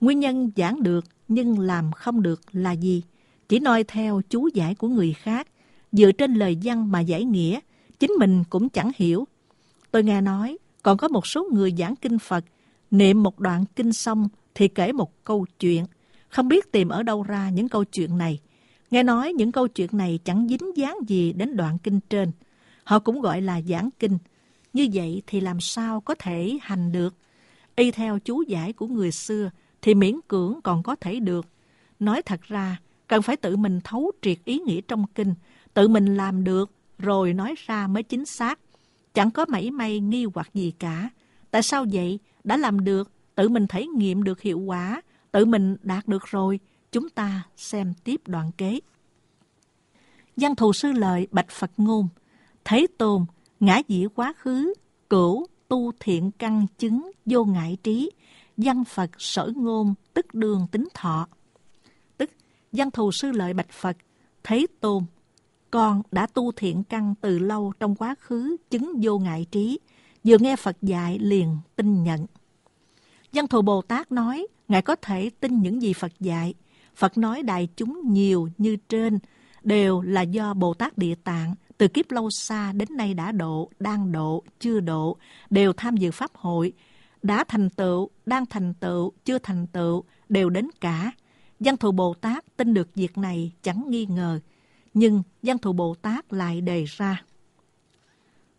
Nguyên nhân giảng được nhưng làm không được là gì? Chỉ noi theo chú giải của người khác dựa trên lời văn mà giải nghĩa, chính mình cũng chẳng hiểu. Tôi nghe nói, còn có một số người giảng kinh Phật, niệm một đoạn kinh xong thì kể một câu chuyện. Không biết tìm ở đâu ra những câu chuyện này. Nghe nói những câu chuyện này chẳng dính dáng gì đến đoạn kinh trên. Họ cũng gọi là giảng kinh. Như vậy thì làm sao có thể hành được? Y theo chú giải của người xưa thì miễn cưỡng còn có thể được. Nói thật ra, cần phải tự mình thấu triệt ý nghĩa trong kinh – tự mình làm được rồi nói ra mới chính xác. Chẳng có mảy may nghi hoặc gì cả. Tại sao vậy? Đã làm được, tự mình thể nghiệm được hiệu quả, tự mình đạt được rồi. Chúng ta xem tiếp đoạn kế. văn thù sư lợi bạch Phật ngôn, Thế tôn, ngã dĩ quá khứ, cửu, tu thiện căn chứng, vô ngại trí, văn Phật sở ngôn, tức đường tính thọ. Tức, văn thù sư lợi bạch Phật, Thế tôn, con đã tu thiện căn từ lâu trong quá khứ, chứng vô ngại trí. Vừa nghe Phật dạy liền tin nhận. dân thù Bồ Tát nói, Ngài có thể tin những gì Phật dạy. Phật nói đại chúng nhiều như trên, đều là do Bồ Tát Địa Tạng, từ kiếp lâu xa đến nay đã độ, đang độ, chưa độ, đều tham dự Pháp hội, đã thành tựu, đang thành tựu, chưa thành tựu, đều đến cả. dân thù Bồ Tát tin được việc này chẳng nghi ngờ, nhưng văn thù Bồ Tát lại đề ra.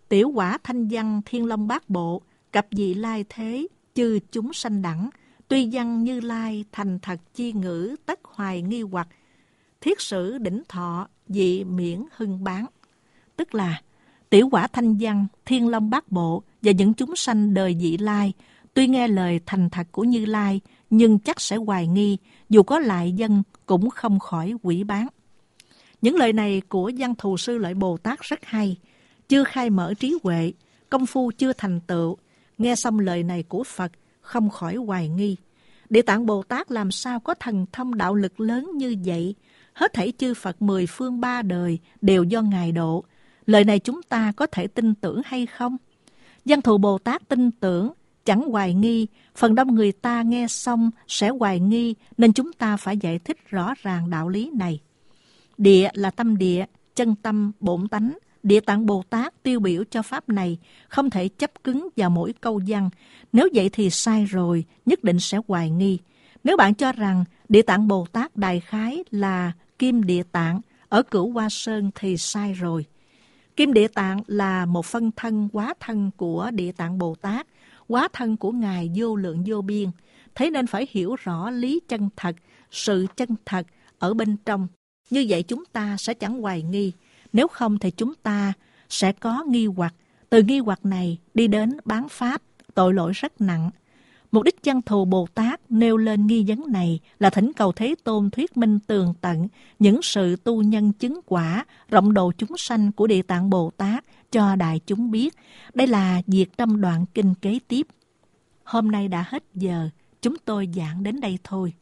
Tiểu quả thanh văn thiên long bát bộ, cặp dị lai thế, chư chúng sanh đẳng, tuy văn như lai thành thật chi ngữ tất hoài nghi hoặc, thiết sử đỉnh thọ dị miễn hưng bán. Tức là tiểu quả thanh văn, thiên long bát bộ và những chúng sanh đời dị lai, tuy nghe lời thành thật của Như Lai, nhưng chắc sẽ hoài nghi, dù có lại dân cũng không khỏi quỷ bán. Những lời này của văn thù sư lợi Bồ Tát rất hay, chưa khai mở trí huệ, công phu chưa thành tựu. Nghe xong lời này của Phật, không khỏi hoài nghi. Địa tạng Bồ Tát làm sao có thần thông đạo lực lớn như vậy? Hết thảy chư Phật mười phương ba đời đều do Ngài độ. Lời này chúng ta có thể tin tưởng hay không? Văn thù Bồ Tát tin tưởng, chẳng hoài nghi, phần đông người ta nghe xong sẽ hoài nghi nên chúng ta phải giải thích rõ ràng đạo lý này. Địa là tâm địa, chân tâm, bổn tánh. Địa tạng Bồ Tát tiêu biểu cho Pháp này, không thể chấp cứng vào mỗi câu văn. Nếu vậy thì sai rồi, nhất định sẽ hoài nghi. Nếu bạn cho rằng Địa tạng Bồ Tát Đại Khái là Kim Địa tạng ở cửu Hoa Sơn thì sai rồi. Kim Địa Tạng là một phân thân quá thân của Địa Tạng Bồ Tát, quá thân của Ngài vô lượng vô biên. Thế nên phải hiểu rõ lý chân thật, sự chân thật ở bên trong như vậy chúng ta sẽ chẳng hoài nghi, nếu không thì chúng ta sẽ có nghi hoặc. Từ nghi hoặc này đi đến bán pháp, tội lỗi rất nặng. Mục đích dân thù Bồ Tát nêu lên nghi vấn này là thỉnh cầu Thế Tôn thuyết minh tường tận những sự tu nhân chứng quả, rộng độ chúng sanh của Địa Tạng Bồ Tát cho đại chúng biết. Đây là việc trong đoạn kinh kế tiếp. Hôm nay đã hết giờ, chúng tôi giảng đến đây thôi.